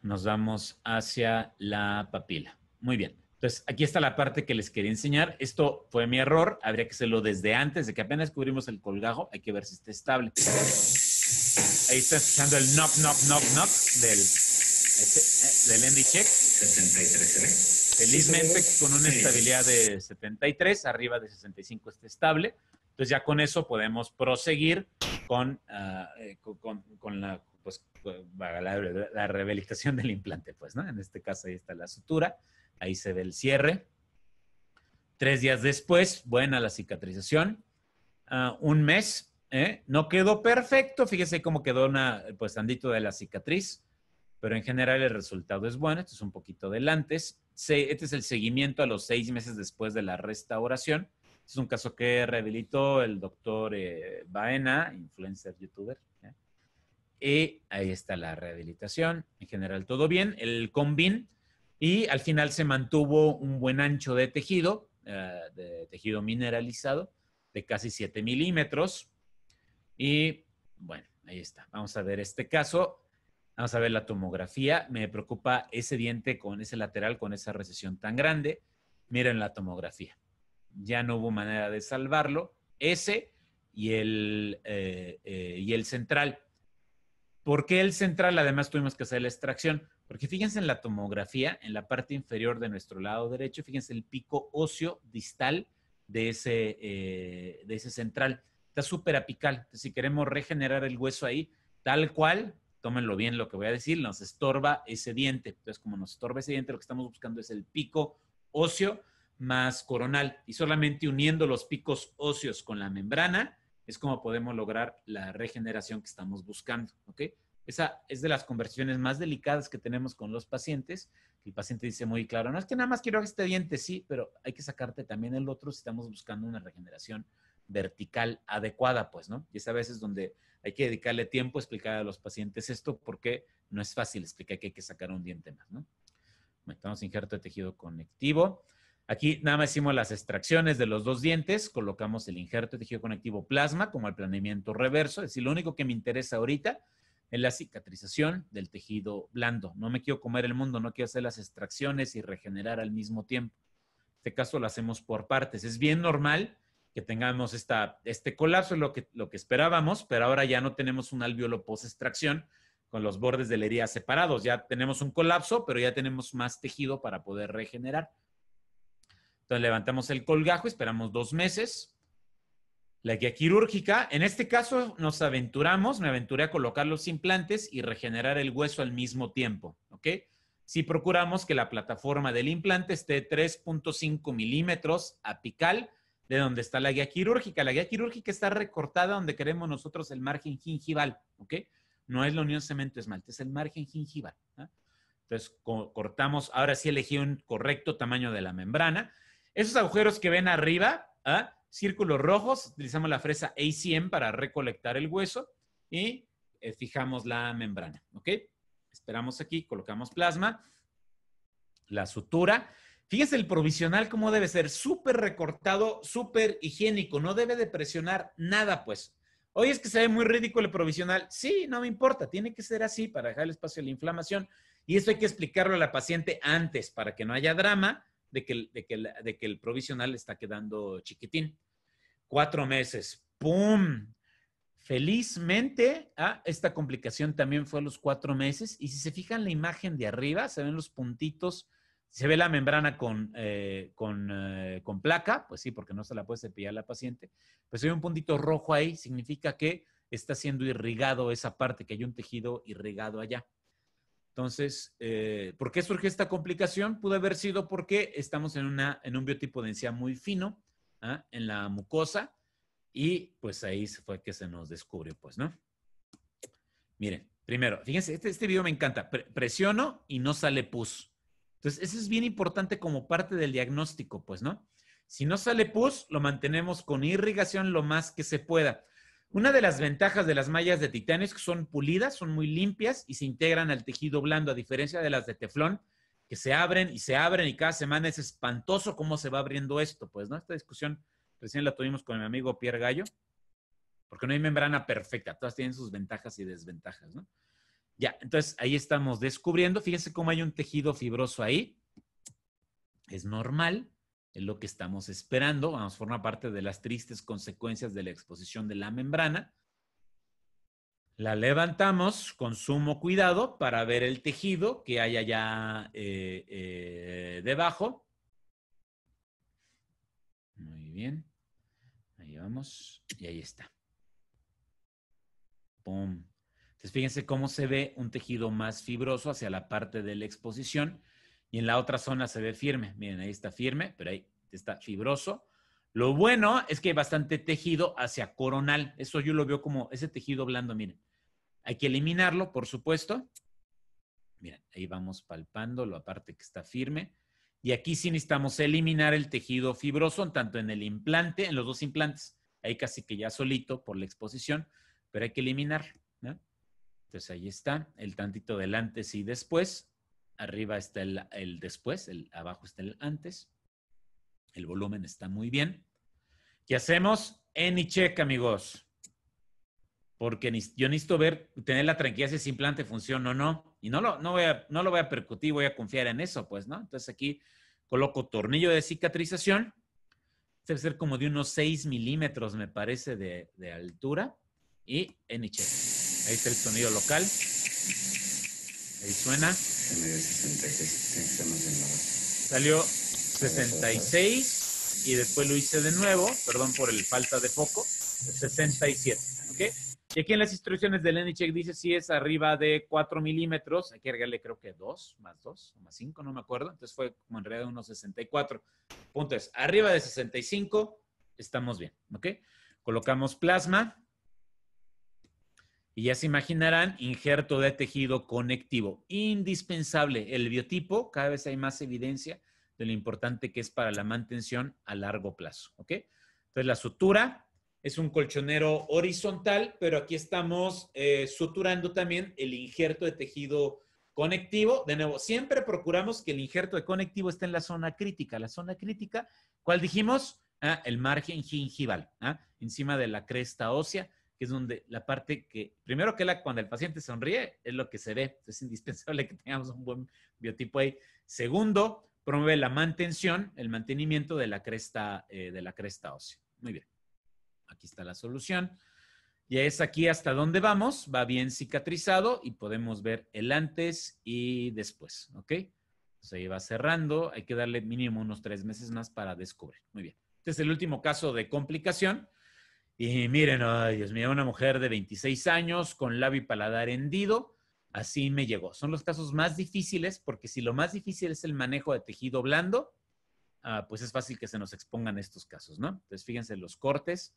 Speaker 2: nos vamos hacia la papila. Muy bien. Entonces, aquí está la parte que les quería enseñar. Esto fue mi error. Habría que hacerlo desde antes de que apenas cubrimos el colgajo. Hay que ver si está estable. Ahí está escuchando el knock, knock, knock, knock del, este, eh, Check. 73,
Speaker 1: Felizmente con una estabilidad de
Speaker 2: 73, arriba de 65 está estable. Entonces ya con eso podemos proseguir Ah, eh, con, la, pues, la, del implante, pues, ¿no? En este caso ahí está la sutura, ahí se ve el cierre. Tres días después, buena la cicatrización. Ah, un mes, ¿eh? no quedó perfecto, fíjese cómo quedó una, pues, andito de la cicatriz, pero en general el resultado es bueno, esto es un poquito del antes. Este es el seguimiento a los seis meses después de la restauración es un caso que rehabilitó el doctor eh, Baena, influencer youtuber. Y ahí está la rehabilitación. En general, todo bien. El combin. Y al final se mantuvo un buen ancho de tejido, eh, de tejido mineralizado, de casi 7 milímetros. Y bueno, ahí está. Vamos a ver este caso. Vamos a ver la tomografía. Me preocupa ese diente con ese lateral, con esa recesión tan grande. Miren la tomografía ya no hubo manera de salvarlo, ese y el, eh, eh, y el central. ¿Por qué el central? Además tuvimos que hacer la extracción, porque fíjense en la tomografía, en la parte inferior de nuestro lado derecho, fíjense el pico óseo distal de ese, eh, de ese central. Está súper apical. Si queremos regenerar el hueso ahí, tal cual, tómenlo bien lo que voy a decir, nos estorba ese diente. Entonces, como nos estorba ese diente, lo que estamos buscando es el pico óseo más coronal. Y solamente uniendo los picos óseos con la membrana es como podemos lograr la regeneración que estamos buscando. ¿ok? Esa es de las conversiones más delicadas que tenemos con los pacientes. El paciente dice muy claro, no es que nada más quiero que este diente, sí, pero hay que sacarte también el otro si estamos buscando una regeneración vertical adecuada, pues, ¿no? Y es a veces donde hay que dedicarle tiempo a explicar a los pacientes esto porque no es fácil explicar que hay que sacar un diente más, ¿no? estamos injerto de tejido conectivo. Aquí nada más hicimos las extracciones de los dos dientes, colocamos el injerto de tejido conectivo plasma como el planeamiento reverso. Es decir, lo único que me interesa ahorita es la cicatrización del tejido blando. No me quiero comer el mundo, no quiero hacer las extracciones y regenerar al mismo tiempo. En este caso lo hacemos por partes. Es bien normal que tengamos esta, este colapso, es lo que, lo que esperábamos, pero ahora ya no tenemos un alveolo post-extracción con los bordes de la herida separados. Ya tenemos un colapso, pero ya tenemos más tejido para poder regenerar. Entonces levantamos el colgajo, esperamos dos meses. La guía quirúrgica, en este caso nos aventuramos, me aventuré a colocar los implantes y regenerar el hueso al mismo tiempo, ¿ok? Si procuramos que la plataforma del implante esté 3.5 milímetros apical de donde está la guía quirúrgica. La guía quirúrgica está recortada donde queremos nosotros el margen gingival, ¿ok? No es la unión cemento-esmalte, es el margen gingival. Entonces cortamos, ahora sí elegí un correcto tamaño de la membrana esos agujeros que ven arriba, ¿ah? círculos rojos, utilizamos la fresa ACM para recolectar el hueso y eh, fijamos la membrana, ¿ok? Esperamos aquí, colocamos plasma, la sutura. Fíjense el provisional cómo debe ser, súper recortado, súper higiénico, no debe de presionar nada, pues. Hoy es que se ve muy ridículo el provisional. Sí, no me importa, tiene que ser así para dejar el espacio de la inflamación. Y esto hay que explicarlo a la paciente antes para que no haya drama de que, de que, el provisional está quedando chiquitín. Cuatro meses. ¡Pum! Felizmente, ah, esta complicación también fue a los cuatro meses. Y si se fijan la imagen de arriba, se ven los puntitos, se ve la membrana con, eh, con, eh, con placa, pues sí, porque no se la puede cepillar la paciente. Pues hay un puntito rojo ahí, significa que está siendo irrigado esa parte, que hay un tejido irrigado allá. Entonces, eh, ¿por qué surgió esta complicación? Pudo haber sido porque estamos en, un biotipo de encía muy fino, ¿ah? en la mucosa, y pues ahí fue que se nos descubrió, pues, ¿no? Miren, primero, fíjense, este, este video me encanta. presiono y no sale pus. Entonces, eso es bien importante como parte del diagnóstico, pues, ¿no? Si no sale pus, lo mantenemos con irrigación lo más que se pueda. Una de las ventajas de las mallas de titanio es que son pulidas, son muy limpias y se integran al tejido blando, a diferencia de las de teflón, que se abren y se abren y cada semana es espantoso cómo se va abriendo esto. Pues, ¿no? Esta discusión recién la tuvimos con mi amigo Pierre Gallo, porque no hay membrana perfecta, todas tienen sus ventajas y desventajas, ¿no? Ya, entonces ahí estamos descubriendo, fíjense cómo hay un tejido fibroso ahí, es normal, es lo que estamos esperando. Vamos, forma parte de las tristes consecuencias de la exposición de la membrana. La levantamos con sumo cuidado para ver el tejido que hay allá eh, eh, debajo. Muy bien. Ahí vamos. Y ahí está. ¡Pum! Entonces, fíjense cómo se ve un tejido más fibroso hacia la parte de la exposición y en la otra zona se ve firme. Miren, ahí está firme, pero ahí está fibroso. Lo bueno es que hay bastante tejido hacia coronal. Eso yo lo veo como ese tejido blando, miren. Hay que eliminarlo, por supuesto. Miren, ahí vamos palpando la parte que está firme. Y aquí sí necesitamos eliminar el tejido fibroso, tanto en el implante, en los dos implantes. Ahí casi que ya solito por la exposición, pero hay que eliminar Entonces ahí está, el tantito delante y después. Arriba está el, después, el, abajo está el antes. El volumen está muy bien. ¿Qué hacemos? Any check, amigos. Porque yo necesito ver, tener la tranquilidad si el implante funciona o no. Y no lo, no, voy a, no lo voy a percutir, voy a confiar en eso, pues, ¿no? Entonces aquí coloco tornillo de cicatrización. Debe ser como de unos 6 milímetros, me parece, de, altura. Y any check. Ahí está el sonido local. Ahí suena. Salió 66 y después lo hice de nuevo, perdón por el falta de foco, 67. ¿Ok? Y aquí en las instrucciones del N-Check dice si es arriba de 4 milímetros, hay que agregarle creo que 2, más 2, más 5, no me acuerdo. Entonces fue como en realidad unos 64. Punto es, arriba de 65 estamos bien, ¿ok? Colocamos plasma. Y ya se imaginarán, injerto de tejido conectivo, indispensable. El biotipo, cada vez hay más evidencia de lo importante que es para la mantención a largo plazo. ¿ok? Entonces, la sutura es un colchonero horizontal, pero aquí estamos eh, suturando también el injerto de tejido conectivo. De nuevo, siempre procuramos que el injerto de conectivo esté en la zona crítica. La zona crítica, ¿cuál dijimos? Ah, el margen gingival, ¿ah? encima de la cresta ósea que es donde la parte que, primero que la, cuando el paciente sonríe, es lo que se ve. es indispensable que tengamos un buen biotipo ahí. Segundo, promueve la mantención, el mantenimiento de la cresta, eh, de la cresta ósea. Muy bien. Aquí está la solución. Ya es aquí hasta dónde vamos. Va bien cicatrizado y podemos ver el antes y después. ¿Ok? Se ahí va cerrando. Hay que darle mínimo unos tres meses más para descubrir. Muy bien. Este es el último caso de complicación y miren, ay Dios mío, una mujer de 26 años con labio y paladar hendido, así me llegó. Son los casos más difíciles porque si lo más difícil es el manejo de tejido blando, ah, pues es fácil que se nos expongan estos casos, ¿no? Entonces fíjense los cortes,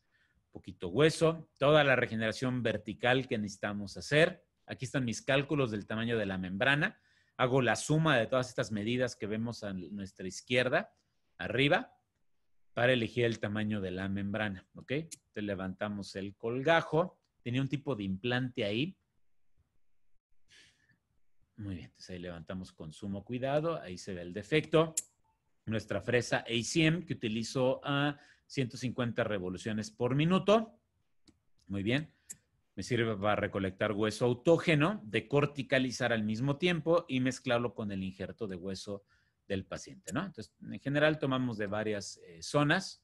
Speaker 2: poquito hueso, toda la regeneración vertical que necesitamos hacer. Aquí están mis cálculos del tamaño de la membrana. Hago la suma de todas estas medidas que vemos a nuestra izquierda, arriba para elegir el tamaño de la membrana, ¿ok? Te levantamos el colgajo, tenía un tipo de implante ahí. Muy bien, entonces ahí levantamos con sumo cuidado, ahí se ve el defecto. Nuestra fresa ACM que utilizo a 150 revoluciones por minuto. Muy bien. Me sirve para recolectar hueso autógeno, corticalizar al mismo tiempo y mezclarlo con el injerto de hueso del paciente, ¿no? Entonces, en general tomamos de varias eh, zonas,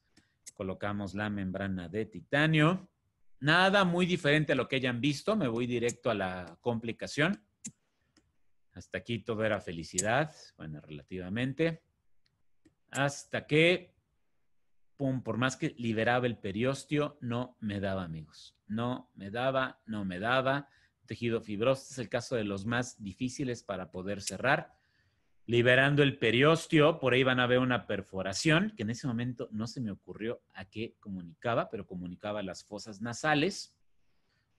Speaker 2: colocamos la membrana de titanio, nada muy diferente a lo que hayan visto, me voy directo a la complicación. Hasta aquí todo era felicidad, bueno, relativamente. Hasta que, pum, por más que liberaba el periostio, no me daba, amigos. No me daba, no me daba. Tejido fibroso es el caso de los más difíciles para poder cerrar liberando el periostio por ahí van a ver una perforación, que en ese momento no se me ocurrió a qué comunicaba, pero comunicaba las fosas nasales.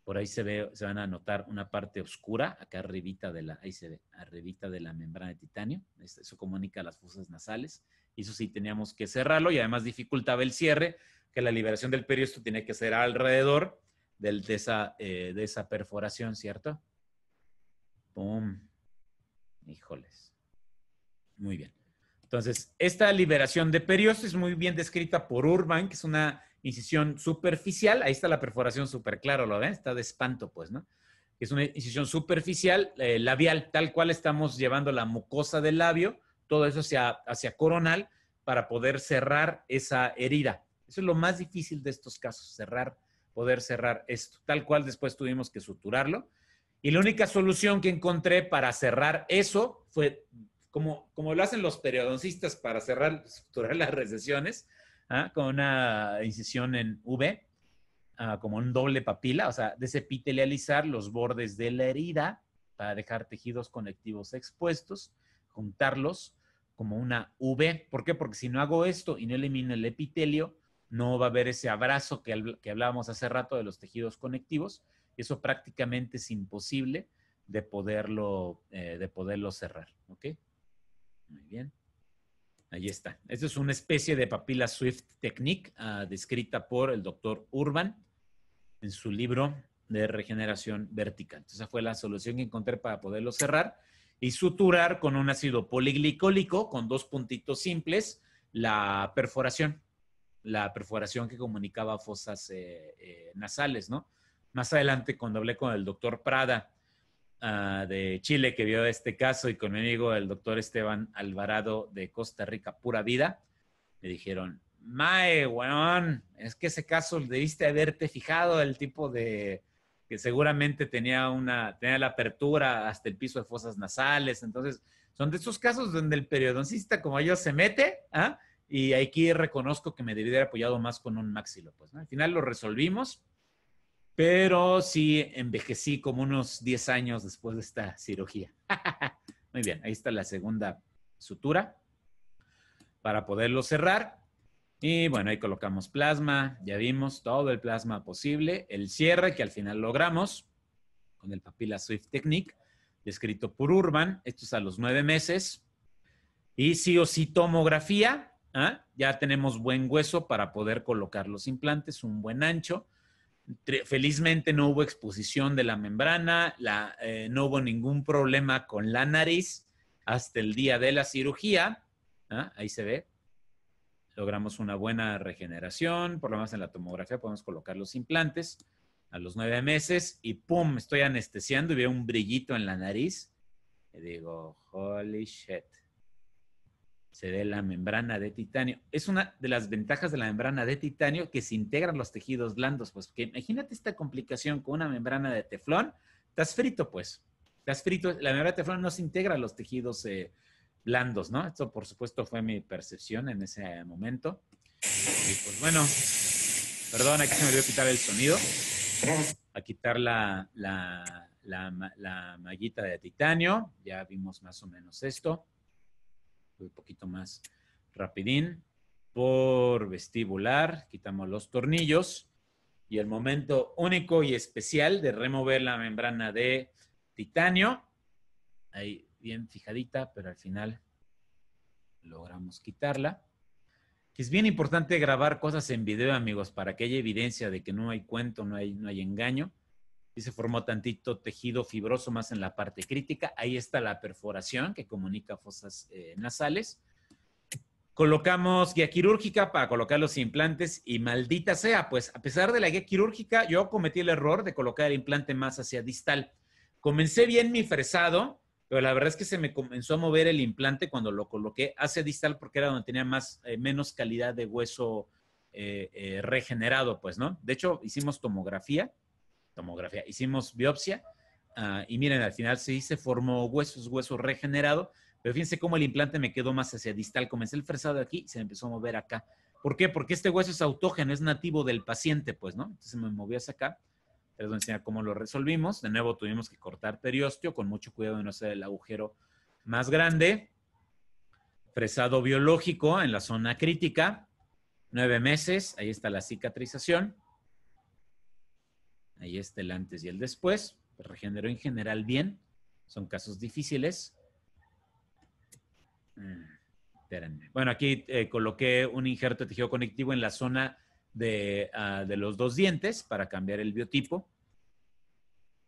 Speaker 2: Por ahí se, ve, se van a notar una parte oscura, acá arribita de la, ahí se ve, arribita de la membrana de titanio. Este, eso comunica las fosas nasales. Y eso sí teníamos que cerrarlo y además dificultaba el cierre, que la liberación del periostio tiene que ser alrededor de, esa, eh, de esa perforación, ¿cierto? ¡Pum! Híjoles. Muy bien. Entonces, esta liberación de periósteo es muy bien descrita por Urban, que es una incisión superficial. Ahí está la perforación súper clara, ¿lo ven? Está de espanto, pues, ¿no? Es una incisión superficial, eh, labial, tal cual estamos llevando la mucosa del labio, todo eso hacia, hacia coronal, para poder cerrar esa herida. Eso es lo más difícil de estos casos, cerrar, poder cerrar esto. Tal cual después tuvimos que suturarlo. Y la única solución que encontré para cerrar eso fue como, lo hacen los periodoncistas para cerrar, estructurar las recesiones, ¿ah? con una incisión en V, ah, como un doble papila, o sea, desepitelializar los bordes de la herida para dejar tejidos conectivos expuestos, juntarlos como una V. ¿Por qué? Porque si no hago esto y no elimino el epitelio, no va a haber ese abrazo que, hablábamos hace rato de los tejidos conectivos. Eso prácticamente es imposible de poderlo, eh, de poderlo cerrar. ¿ok? Muy bien. Ahí está. Esta es una especie de papila Swift Technique ah, descrita por el doctor Urban en su libro de regeneración vertical. esa fue la solución que encontré para poderlo cerrar y suturar con un ácido poliglicólico con dos puntitos simples la perforación, la perforación que comunicaba fosas eh, eh, nasales, ¿no? Más adelante, cuando hablé con el doctor Prada Ah, de Chile que vio este caso y con mi amigo el doctor Esteban Alvarado de Costa Rica, pura vida, me dijeron, Mae, weón, es que ese caso debiste haberte fijado, el tipo de que seguramente tenía una, tenía la apertura hasta el piso de fosas nasales. Entonces, son de esos casos donde el periodoncista como yo se mete, ¿ah? Y aquí reconozco que me debí haber apoyado más con un maxilo. Pues, Al final lo resolvimos pero sí envejecí como unos 10 años después de esta cirugía. Muy bien, ahí está la segunda sutura para poderlo cerrar. Y bueno, ahí colocamos plasma, ya vimos todo el plasma posible, el cierre que al final logramos con el Papilla Swift Technique, descrito por Urban, esto es a los nueve meses. Y sí o sí tomografía, ¿ah? ya tenemos buen hueso para poder colocar los implantes, un buen ancho Felizmente no hubo exposición de la membrana, eh, no hubo ningún problema con la nariz hasta el día de la cirugía. ¿ah? Ahí se ve. Logramos una buena regeneración, por lo menos en la tomografía podemos colocar los implantes a los nueve meses y ¡pum! Estoy anestesiando y veo un brillito en la nariz. Y digo, holy shit se ve la membrana de titanio. Es una de las ventajas de la membrana de titanio que se integran los tejidos blandos, pues que imagínate esta complicación con una membrana de teflón, estás frito pues, estás frito, la membrana de teflón no se integra a los tejidos eh, blandos, ¿no? Esto por supuesto fue mi percepción en ese momento. Y pues bueno, perdón, aquí se me olvidó quitar el sonido, a quitar la, la, la mallita de titanio, ya vimos más o menos esto un poquito más rapidín. Por vestibular, quitamos los tornillos y el momento único y especial de remover la membrana de titanio. Ahí bien fijadita, pero al final logramos quitarla. Es bien importante grabar cosas en video, amigos, para que haya evidencia de que no hay cuento, no hay, no hay engaño y se formó tantito tejido fibroso más en la parte crítica. Ahí está la perforación que comunica fosas eh, nasales. Colocamos guía quirúrgica para colocar los implantes y maldita sea, pues a pesar de la guía quirúrgica, yo cometí el error de colocar el implante más hacia distal. Comencé bien mi fresado, pero la verdad es que se me comenzó a mover el implante cuando lo coloqué hacia distal porque era donde tenía más, eh, menos calidad de hueso eh, regenerado, pues, ¿no? De hecho, hicimos tomografía tomografía, hicimos biopsia ah, y miren, al final sí se formó huesos, hueso regenerado, pero fíjense cómo el implante me quedó más hacia distal, comencé el fresado aquí y se empezó a mover acá. ¿Por qué? Porque este hueso es autógeno, es nativo del paciente, pues, ¿no? Entonces me movió hacia acá. Les voy a enseñar cómo lo resolvimos. De nuevo tuvimos que cortar periósteo con mucho cuidado de no hacer el agujero más grande. Fresado biológico en la zona crítica, nueve meses, ahí está la cicatrización. Ahí está el antes y el después. Regeneró en general bien. Son casos difíciles. Mm, espérenme. Bueno, aquí eh, coloqué un injerto de tejido conectivo en la zona ah, de, los dos dientes para cambiar el biotipo,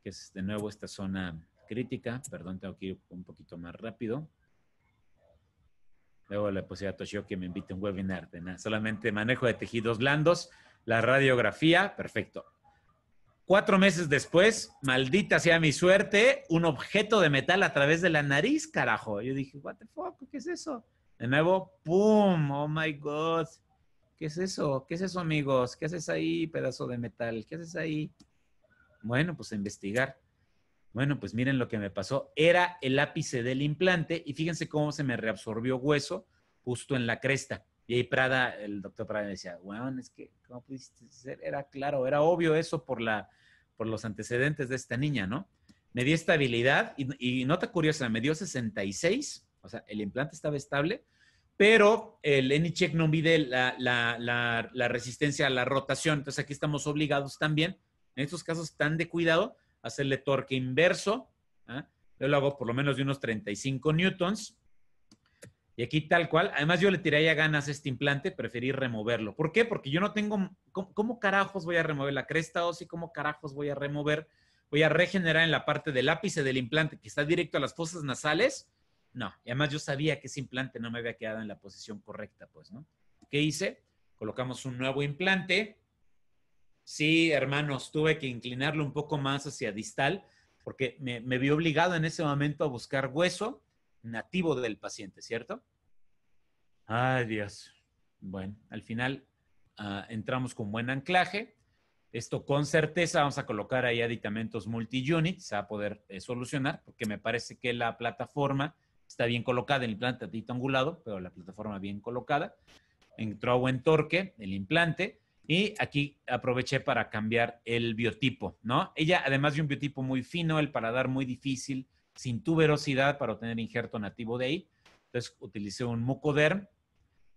Speaker 2: que es de nuevo esta zona crítica. Perdón, tengo que ir un poquito más rápido. Luego le puse a Toshio que me invite a un webinar. De nada. Solamente manejo de tejidos blandos, la radiografía, perfecto. Cuatro meses después, maldita sea mi suerte, un objeto de metal a través de la nariz, carajo. Yo dije, what the
Speaker 1: fuck, ¿qué es eso?
Speaker 2: De nuevo, ¡pum! Oh my God. ¿Qué es eso? ¿Qué es eso, amigos? ¿Qué haces ahí, pedazo de metal? ¿Qué haces ahí? Bueno, pues a investigar. Bueno, pues miren lo que me pasó. Era el ápice del implante y fíjense cómo se me reabsorbió hueso justo en la cresta. Y ahí Prada, el doctor Prada me decía, bueno, es que, ¿cómo pudiste ser? Era claro, era obvio eso por, la, por los antecedentes de esta niña, ¿no? Me dio estabilidad y, nota curiosa, me dio 66, o sea, el implante estaba estable, pero el N-Check no mide la, resistencia a la rotación. Entonces aquí estamos obligados también, en estos casos tan de cuidado, hacerle torque inverso. ¿ah? Yo lo hago por lo menos de unos 35 newtons y aquí tal cual, además yo le ya ganas este implante, preferí removerlo. ¿Por qué? Porque yo no tengo, ¿cómo, carajos voy a remover la cresta ósea? ¿Cómo carajos voy a remover? Voy a regenerar en la parte del ápice del implante que está directo a las fosas nasales. No, y además yo sabía que ese implante no me había quedado en la posición correcta, pues, ¿no? ¿Qué hice? Colocamos un nuevo implante. Sí, hermanos, tuve que inclinarlo un poco más hacia distal porque me, me vi obligado en ese momento a buscar hueso nativo del paciente, ¿cierto? Ay, Dios. Bueno, al final ah, entramos con buen anclaje. Esto con certeza vamos a colocar ahí aditamentos multi va a poder eh, solucionar, porque me parece que la plataforma está bien colocada, el implante angulado, pero la plataforma bien colocada. Entró a buen torque el implante y aquí aproveché para cambiar el biotipo, ¿no? Ella, además de un biotipo muy fino, el dar muy difícil, sin tuberosidad para obtener injerto nativo de ahí. Entonces utilicé un mucoderm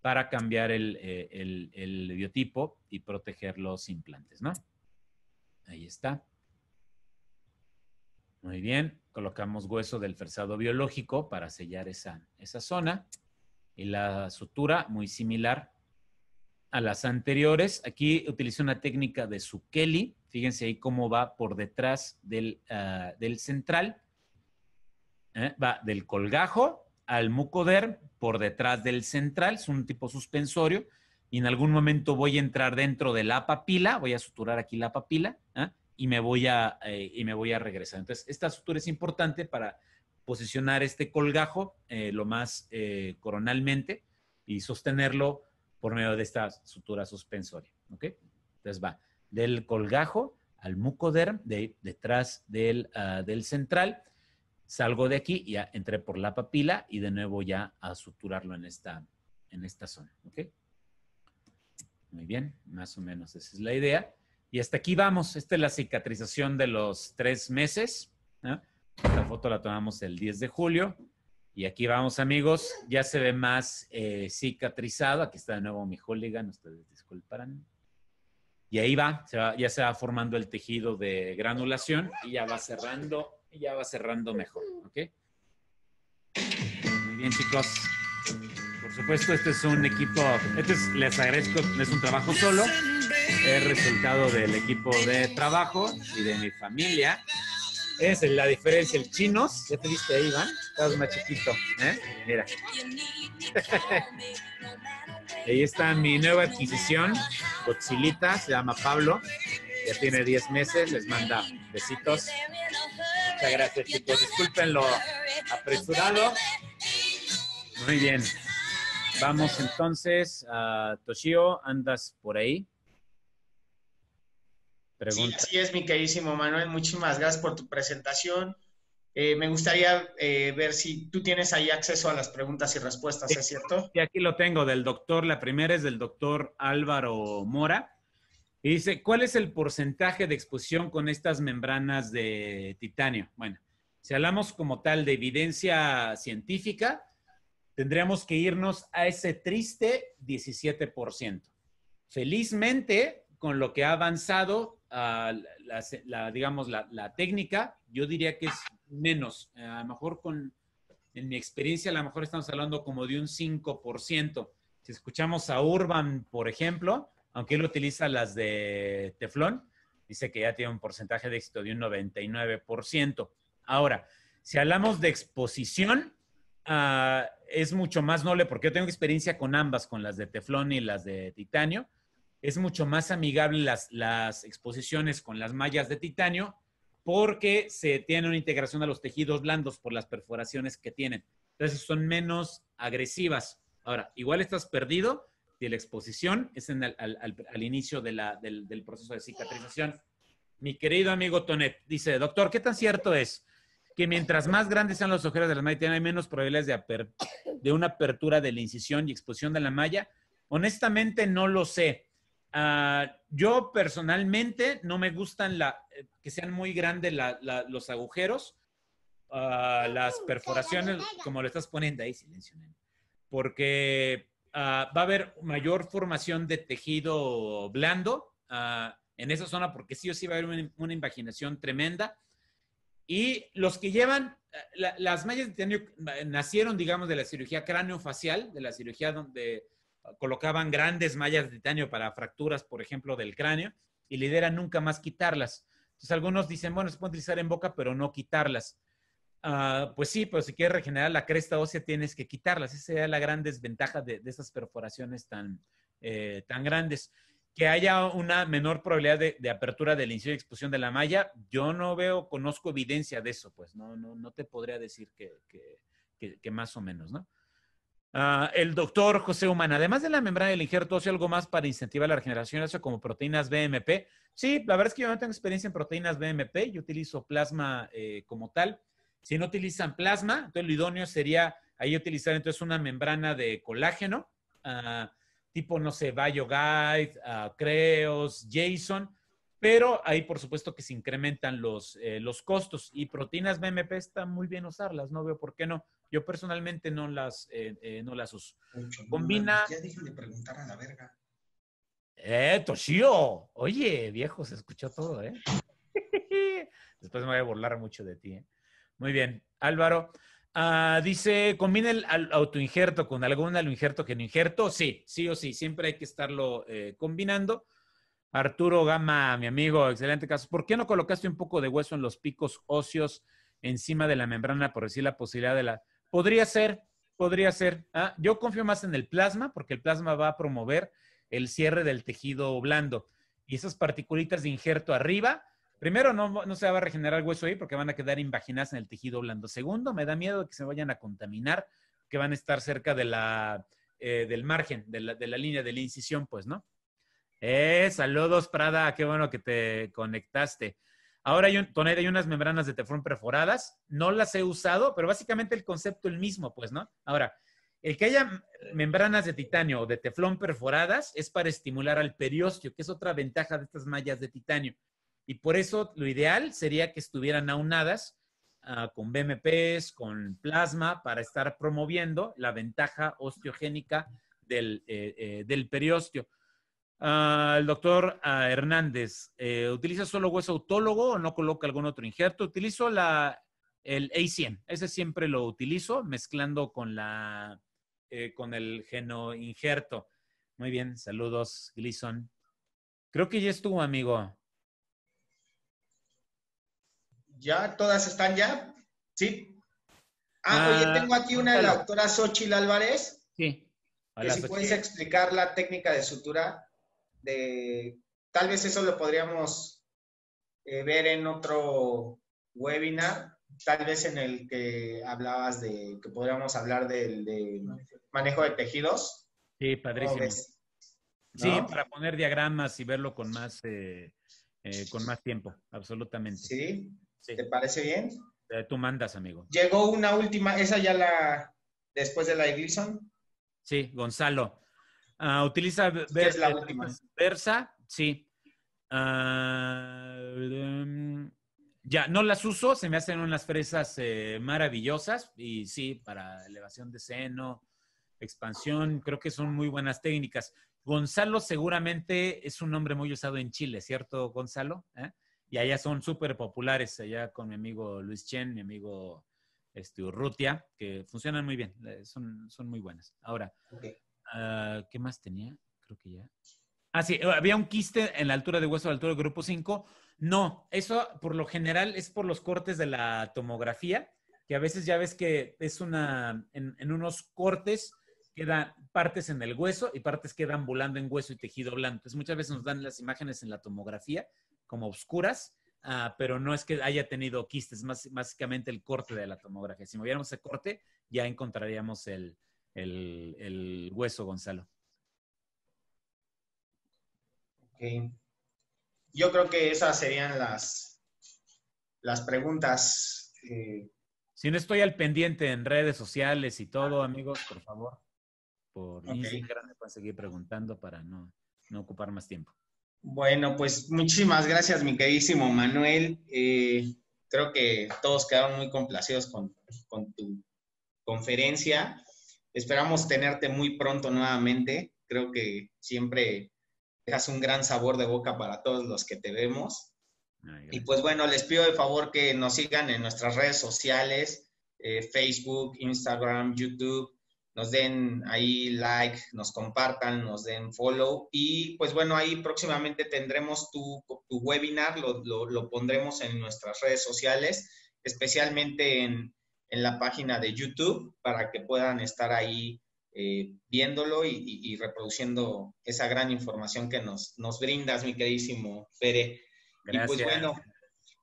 Speaker 2: para cambiar el, eh, biotipo y proteger los implantes, ¿no? Ahí está. Muy bien, colocamos hueso del fresado biológico para sellar esa, esa zona. Y la sutura, muy similar a las anteriores. Aquí utilicé una técnica de Sukeli. Fíjense ahí cómo va por detrás del, ah, del central. ¿eh? va del colgajo al mucoderm por detrás del central, es un tipo suspensorio, y en algún momento voy a entrar dentro de la papila, voy a suturar aquí la papila, ¿ah? y, me voy a, eh, y me voy a regresar. Entonces, esta sutura es importante para posicionar este colgajo eh, lo más coronalmente y sostenerlo por medio de esta sutura suspensoria. Entonces va del colgajo al mucoderm, de, detrás del, ah, del central, salgo de aquí y ya entré por la papila y de nuevo ya a suturarlo en esta, en esta zona. Muy bien, más o menos esa es la idea. Y hasta aquí vamos. Esta es la cicatrización de los tres meses. Esta foto la tomamos el 10 de julio. Y aquí vamos, amigos. Ya se ve más eh, cicatrizado. Aquí está de nuevo mi no Ustedes disculparán. Y ahí va, ya se va formando el tejido de granulación y ya va cerrando y ya va cerrando mejor, ¿ok? Muy bien, chicos. Por supuesto, este es un equipo, este es, les agradezco, no es un trabajo solo, es resultado del equipo de trabajo y de mi familia. Es la diferencia, el chinos, ya te viste ahí, Iván, Estás más chiquito, ¿eh? Mira. Ahí está mi nueva adquisición, Godzillita, se llama Pablo, ya tiene 10 meses, les manda besitos. Muchas gracias, chicos. Disculpen lo apresurado. Muy bien. Vamos entonces
Speaker 1: a ah, Toshio, andas por ahí.
Speaker 2: Pregunta. Sí, así
Speaker 1: es, mi queridísimo Manuel. Muchísimas gracias por tu presentación. Eh, me gustaría eh, ver si tú tienes ahí acceso a las preguntas y respuestas, ¿es cierto?
Speaker 2: Sí, aquí lo tengo, del doctor. La primera es del doctor Álvaro Mora. Y dice, ¿cuál es el porcentaje de exposición con estas membranas de titanio? Bueno, si hablamos como tal de evidencia científica, tendríamos que irnos a ese triste 17%. Felizmente, con lo que ha avanzado, ah, la, digamos, la, técnica, yo diría que es menos. a lo mejor con, en mi experiencia, a lo mejor estamos hablando como de un 5%. Si escuchamos a Urban, por ejemplo, aunque él utiliza las de teflón, dice que ya tiene un porcentaje de éxito de un 99%. Ahora, si hablamos de exposición, ah, es mucho más noble, porque yo tengo experiencia con ambas, con las de teflón y las de titanio. Es mucho más amigable las, las exposiciones con las mallas de titanio porque se tiene una integración a los tejidos blandos por las perforaciones que tienen. Entonces son menos agresivas. Ahora, igual estás perdido y la exposición, es en al, al, inicio de del, proceso de cicatrización. Mi querido amigo Tonet dice, doctor, ¿qué tan cierto es que mientras más grandes sean los agujeros de la malla, hay menos probabilidades de, de una apertura de la incisión y exposición de la malla? Honestamente no lo sé. Ah, yo personalmente no me gustan la, eh, que sean muy grandes los agujeros, ah, las perforaciones, como lo estás poniendo ahí, silencio, porque Ah, va a haber mayor formación de tejido blando ah, en esa zona porque sí o sí va a haber una, imaginación invaginación tremenda. Y los que llevan, eh, las mallas de titanio nacieron, digamos, de la cirugía craneofacial, de la cirugía donde colocaban grandes mallas de titanio para fracturas, por ejemplo, del cráneo, y lidera nunca más quitarlas. Entonces algunos dicen, bueno, se pueden utilizar en boca, pero no quitarlas. Ah, pues sí, pero si quieres regenerar la cresta ósea tienes que quitarlas. Esa sería la gran desventaja de, esas perforaciones tan, eh, tan grandes. Que haya una menor probabilidad de, apertura del inciso y expulsión de la malla, yo no veo, conozco evidencia de eso, pues no, no, te podría decir que, más o menos, ¿no? Ah, el doctor José Humana, además de la membrana del injerto óseo, algo más para incentivar la regeneración ósea como proteínas BMP. Sí, la verdad es que yo no tengo experiencia en proteínas BMP, yo utilizo plasma eh, como tal. Si no utilizan plasma, entonces lo idóneo sería ahí utilizar entonces una membrana de colágeno, ah, tipo, no sé, BioGuide, ah, Creos, Jason, pero ahí por supuesto que se incrementan los, eh, los costos y proteínas BMP está muy bien usarlas, no veo por qué no. Yo personalmente no las, eh, eh, las uso. Combina... Ya dije de
Speaker 1: preguntar a la verga.
Speaker 2: ¡Eh, Toshio! Oye, viejo, se escuchó todo, ¿eh? Después me voy a burlar mucho de ti, ¿eh? Muy bien. Álvaro, ah, dice, ¿combina el autoinjerto con algún injerto que no injerto? Sí, sí o sí, siempre hay que estarlo eh, combinando. Arturo Gama, mi amigo, excelente caso. ¿Por qué no colocaste un poco de hueso en los picos óseos encima de la membrana, por decir la posibilidad de la... Podría ser, podría ser. Ah, yo confío más en el plasma, porque el plasma va a promover el cierre del tejido blando. Y esas particulitas de injerto arriba Primero, no, se va a regenerar el hueso ahí porque van a quedar invaginadas en el tejido blando. Segundo, me da miedo que se vayan a contaminar, que van a estar cerca eh, del margen, de la, línea de la incisión, pues, ¿no? Eh, saludos, Prada, qué bueno que te conectaste. Ahora hay, un, hay unas membranas de teflón perforadas. No las he usado, pero básicamente el concepto es el mismo, pues, ¿no? Ahora, el que haya membranas de titanio o de teflón perforadas es para estimular al periósteo, que es otra ventaja de estas mallas de titanio. Y por eso lo ideal sería que estuvieran aunadas ah, con BMPs, con plasma, para estar promoviendo la ventaja osteogénica del, eh, eh, periósteo. Ah, el doctor ah, Hernández, eh, ¿utiliza solo hueso autólogo o no coloca algún otro injerto? Utilizo la, el A100, ese siempre lo utilizo mezclando con, la, con el injerto Muy bien, saludos, Glison. Creo que ya estuvo, amigo.
Speaker 1: Ya, todas están ya. Sí. Ah, ah, oye, tengo aquí una de la doctora Xochil Álvarez. Sí. que si puedes explicar la técnica de sutura, de tal vez eso lo podríamos eh, ver en otro webinar, tal vez en el que hablabas de que podríamos hablar del manejo de tejidos.
Speaker 2: Sí, padrísimo. Sí, para poner diagramas y verlo con más, eh, eh, con
Speaker 1: más tiempo, absolutamente. Sí. ¿Te parece bien? tú mandas, amigo. Llegó una última, esa ya la, después de la de
Speaker 2: Sí, Gonzalo. Ah, utiliza versa, es la última? versa, sí. Ah, ya, no las uso, se me hacen unas fresas eh, maravillosas y sí, para elevación de seno, expansión, creo que son muy buenas técnicas. Gonzalo seguramente es un nombre muy usado en Chile, ¿cierto, Gonzalo? ¿Eh? Y allá son súper populares, allá con mi amigo Luis Chen, mi amigo este, Urrutia, que funcionan muy bien, eh, son, muy buenas. Ahora, ah, ¿qué más tenía? Creo que ya. Ah, sí, eh, había un quiste en la altura de hueso, altura del grupo 5. No, eso por lo general es por los cortes de la tomografía, que a veces ya ves que es una, en, en unos cortes quedan partes en el hueso y partes quedan volando en hueso y tejido blando. Entonces muchas veces nos dan las imágenes en la tomografía como oscuras, ah, pero no es que haya tenido quistes, más, básicamente el corte de la tomografía. Si moviéramos el corte, ya encontraríamos el, hueso, Gonzalo. Okay.
Speaker 1: Yo creo que esas serían las, las preguntas. Eh.
Speaker 2: Si no estoy al pendiente en redes sociales y todo, amigos, por favor, por Instagram me pueden seguir preguntando para no ocupar más tiempo. Bueno, pues muchísimas gracias, mi
Speaker 1: queridísimo Manuel. Eh, creo que todos quedaron muy complacidos con, tu conferencia. Esperamos tenerte muy pronto nuevamente. Creo que siempre dejas un gran sabor de boca para todos los que te vemos. y pues bueno, les pido de favor que nos sigan en nuestras redes sociales, eh, Facebook, Instagram, YouTube nos den ahí like, nos compartan, nos den follow. Y pues bueno, ahí próximamente tendremos tu, webinar, lo, pondremos en nuestras redes sociales, especialmente en, la página de YouTube, para que puedan estar ahí eh, viéndolo y, reproduciendo esa gran información que nos, nos brindas, mi queridísimo Pere.
Speaker 2: Gracias. Y pues bueno,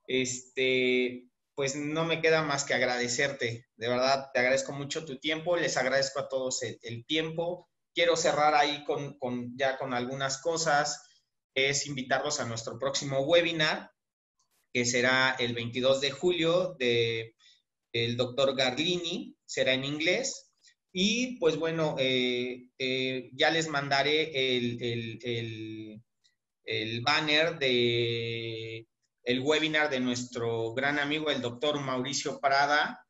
Speaker 1: este, pues no me queda más que agradecerte. De verdad, te agradezco mucho tu tiempo, les agradezco a todos el, tiempo. Quiero cerrar ahí con, ya con algunas cosas, es invitarlos a nuestro próximo webinar, que será el 22 de julio de el doctor Garlini, será en inglés. Y pues bueno, eh, eh, ya les mandaré el, el, el banner de el webinar de nuestro gran amigo, el doctor Mauricio Prada,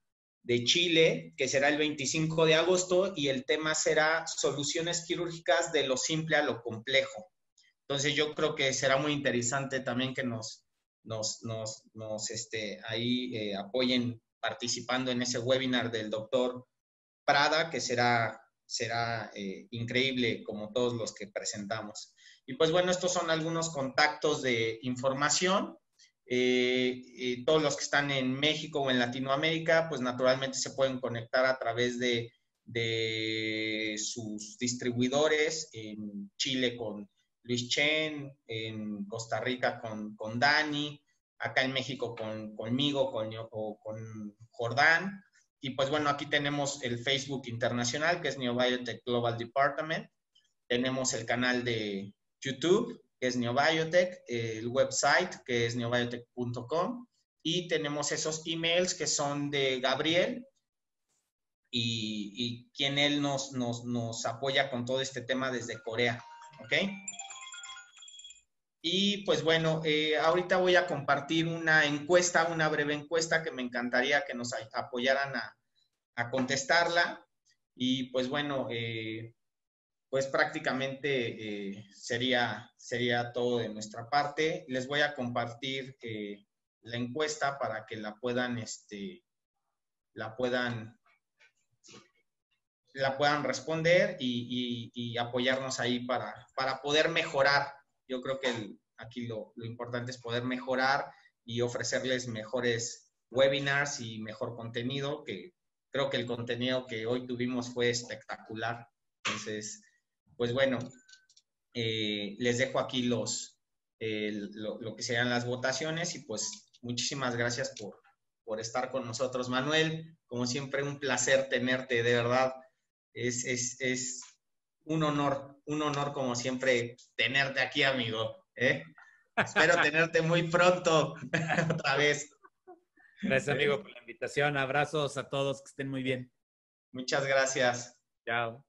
Speaker 1: de Chile, que será el 25 de agosto, y el tema será soluciones quirúrgicas de lo simple a lo complejo. Entonces yo creo que será muy interesante también que nos, nos, nos, nos este, ahí eh, apoyen participando en ese webinar del doctor Prada, que será, será eh, increíble como todos los que presentamos. Y pues bueno, estos son algunos contactos de información. Eh, todos los que están en México o en Latinoamérica, pues naturalmente se pueden conectar a través de, sus distribuidores en Chile con Luis Chen, en Costa Rica con, con Dani, acá en México con, conmigo con, o con Jordán. Y pues bueno, aquí tenemos el Facebook internacional, que es Neobiotech Global Department. Tenemos el canal de YouTube que es Neobiotech, el website, que es neobiotech.com, y tenemos esos emails que son de Gabriel, y, quien él nos, nos, nos, apoya con todo este tema desde Corea. ¿Ok? Y pues bueno, eh, ahorita voy a compartir una encuesta, una breve encuesta que me encantaría que nos apoyaran a, a contestarla. Y pues bueno, eh, pues prácticamente eh, sería, sería todo de nuestra parte. Les voy a compartir la encuesta para que la puedan, este, la puedan, la puedan responder y, apoyarnos ahí para, para poder mejorar. Yo creo que aquí lo, lo importante es poder mejorar y ofrecerles mejores webinars y mejor contenido, que creo que el contenido que hoy tuvimos fue espectacular. Entonces, pues bueno, eh, les dejo aquí los, eh, lo, que serían las votaciones y pues muchísimas gracias por, estar con nosotros, Manuel. Como siempre, un placer tenerte, de verdad. Es, es, es un honor, un honor como siempre tenerte aquí, amigo. ¿eh? Espero tenerte muy pronto otra vez. Gracias, amigo, por la invitación.
Speaker 2: Abrazos a todos, que
Speaker 1: estén muy bien. Muchas gracias. Chao.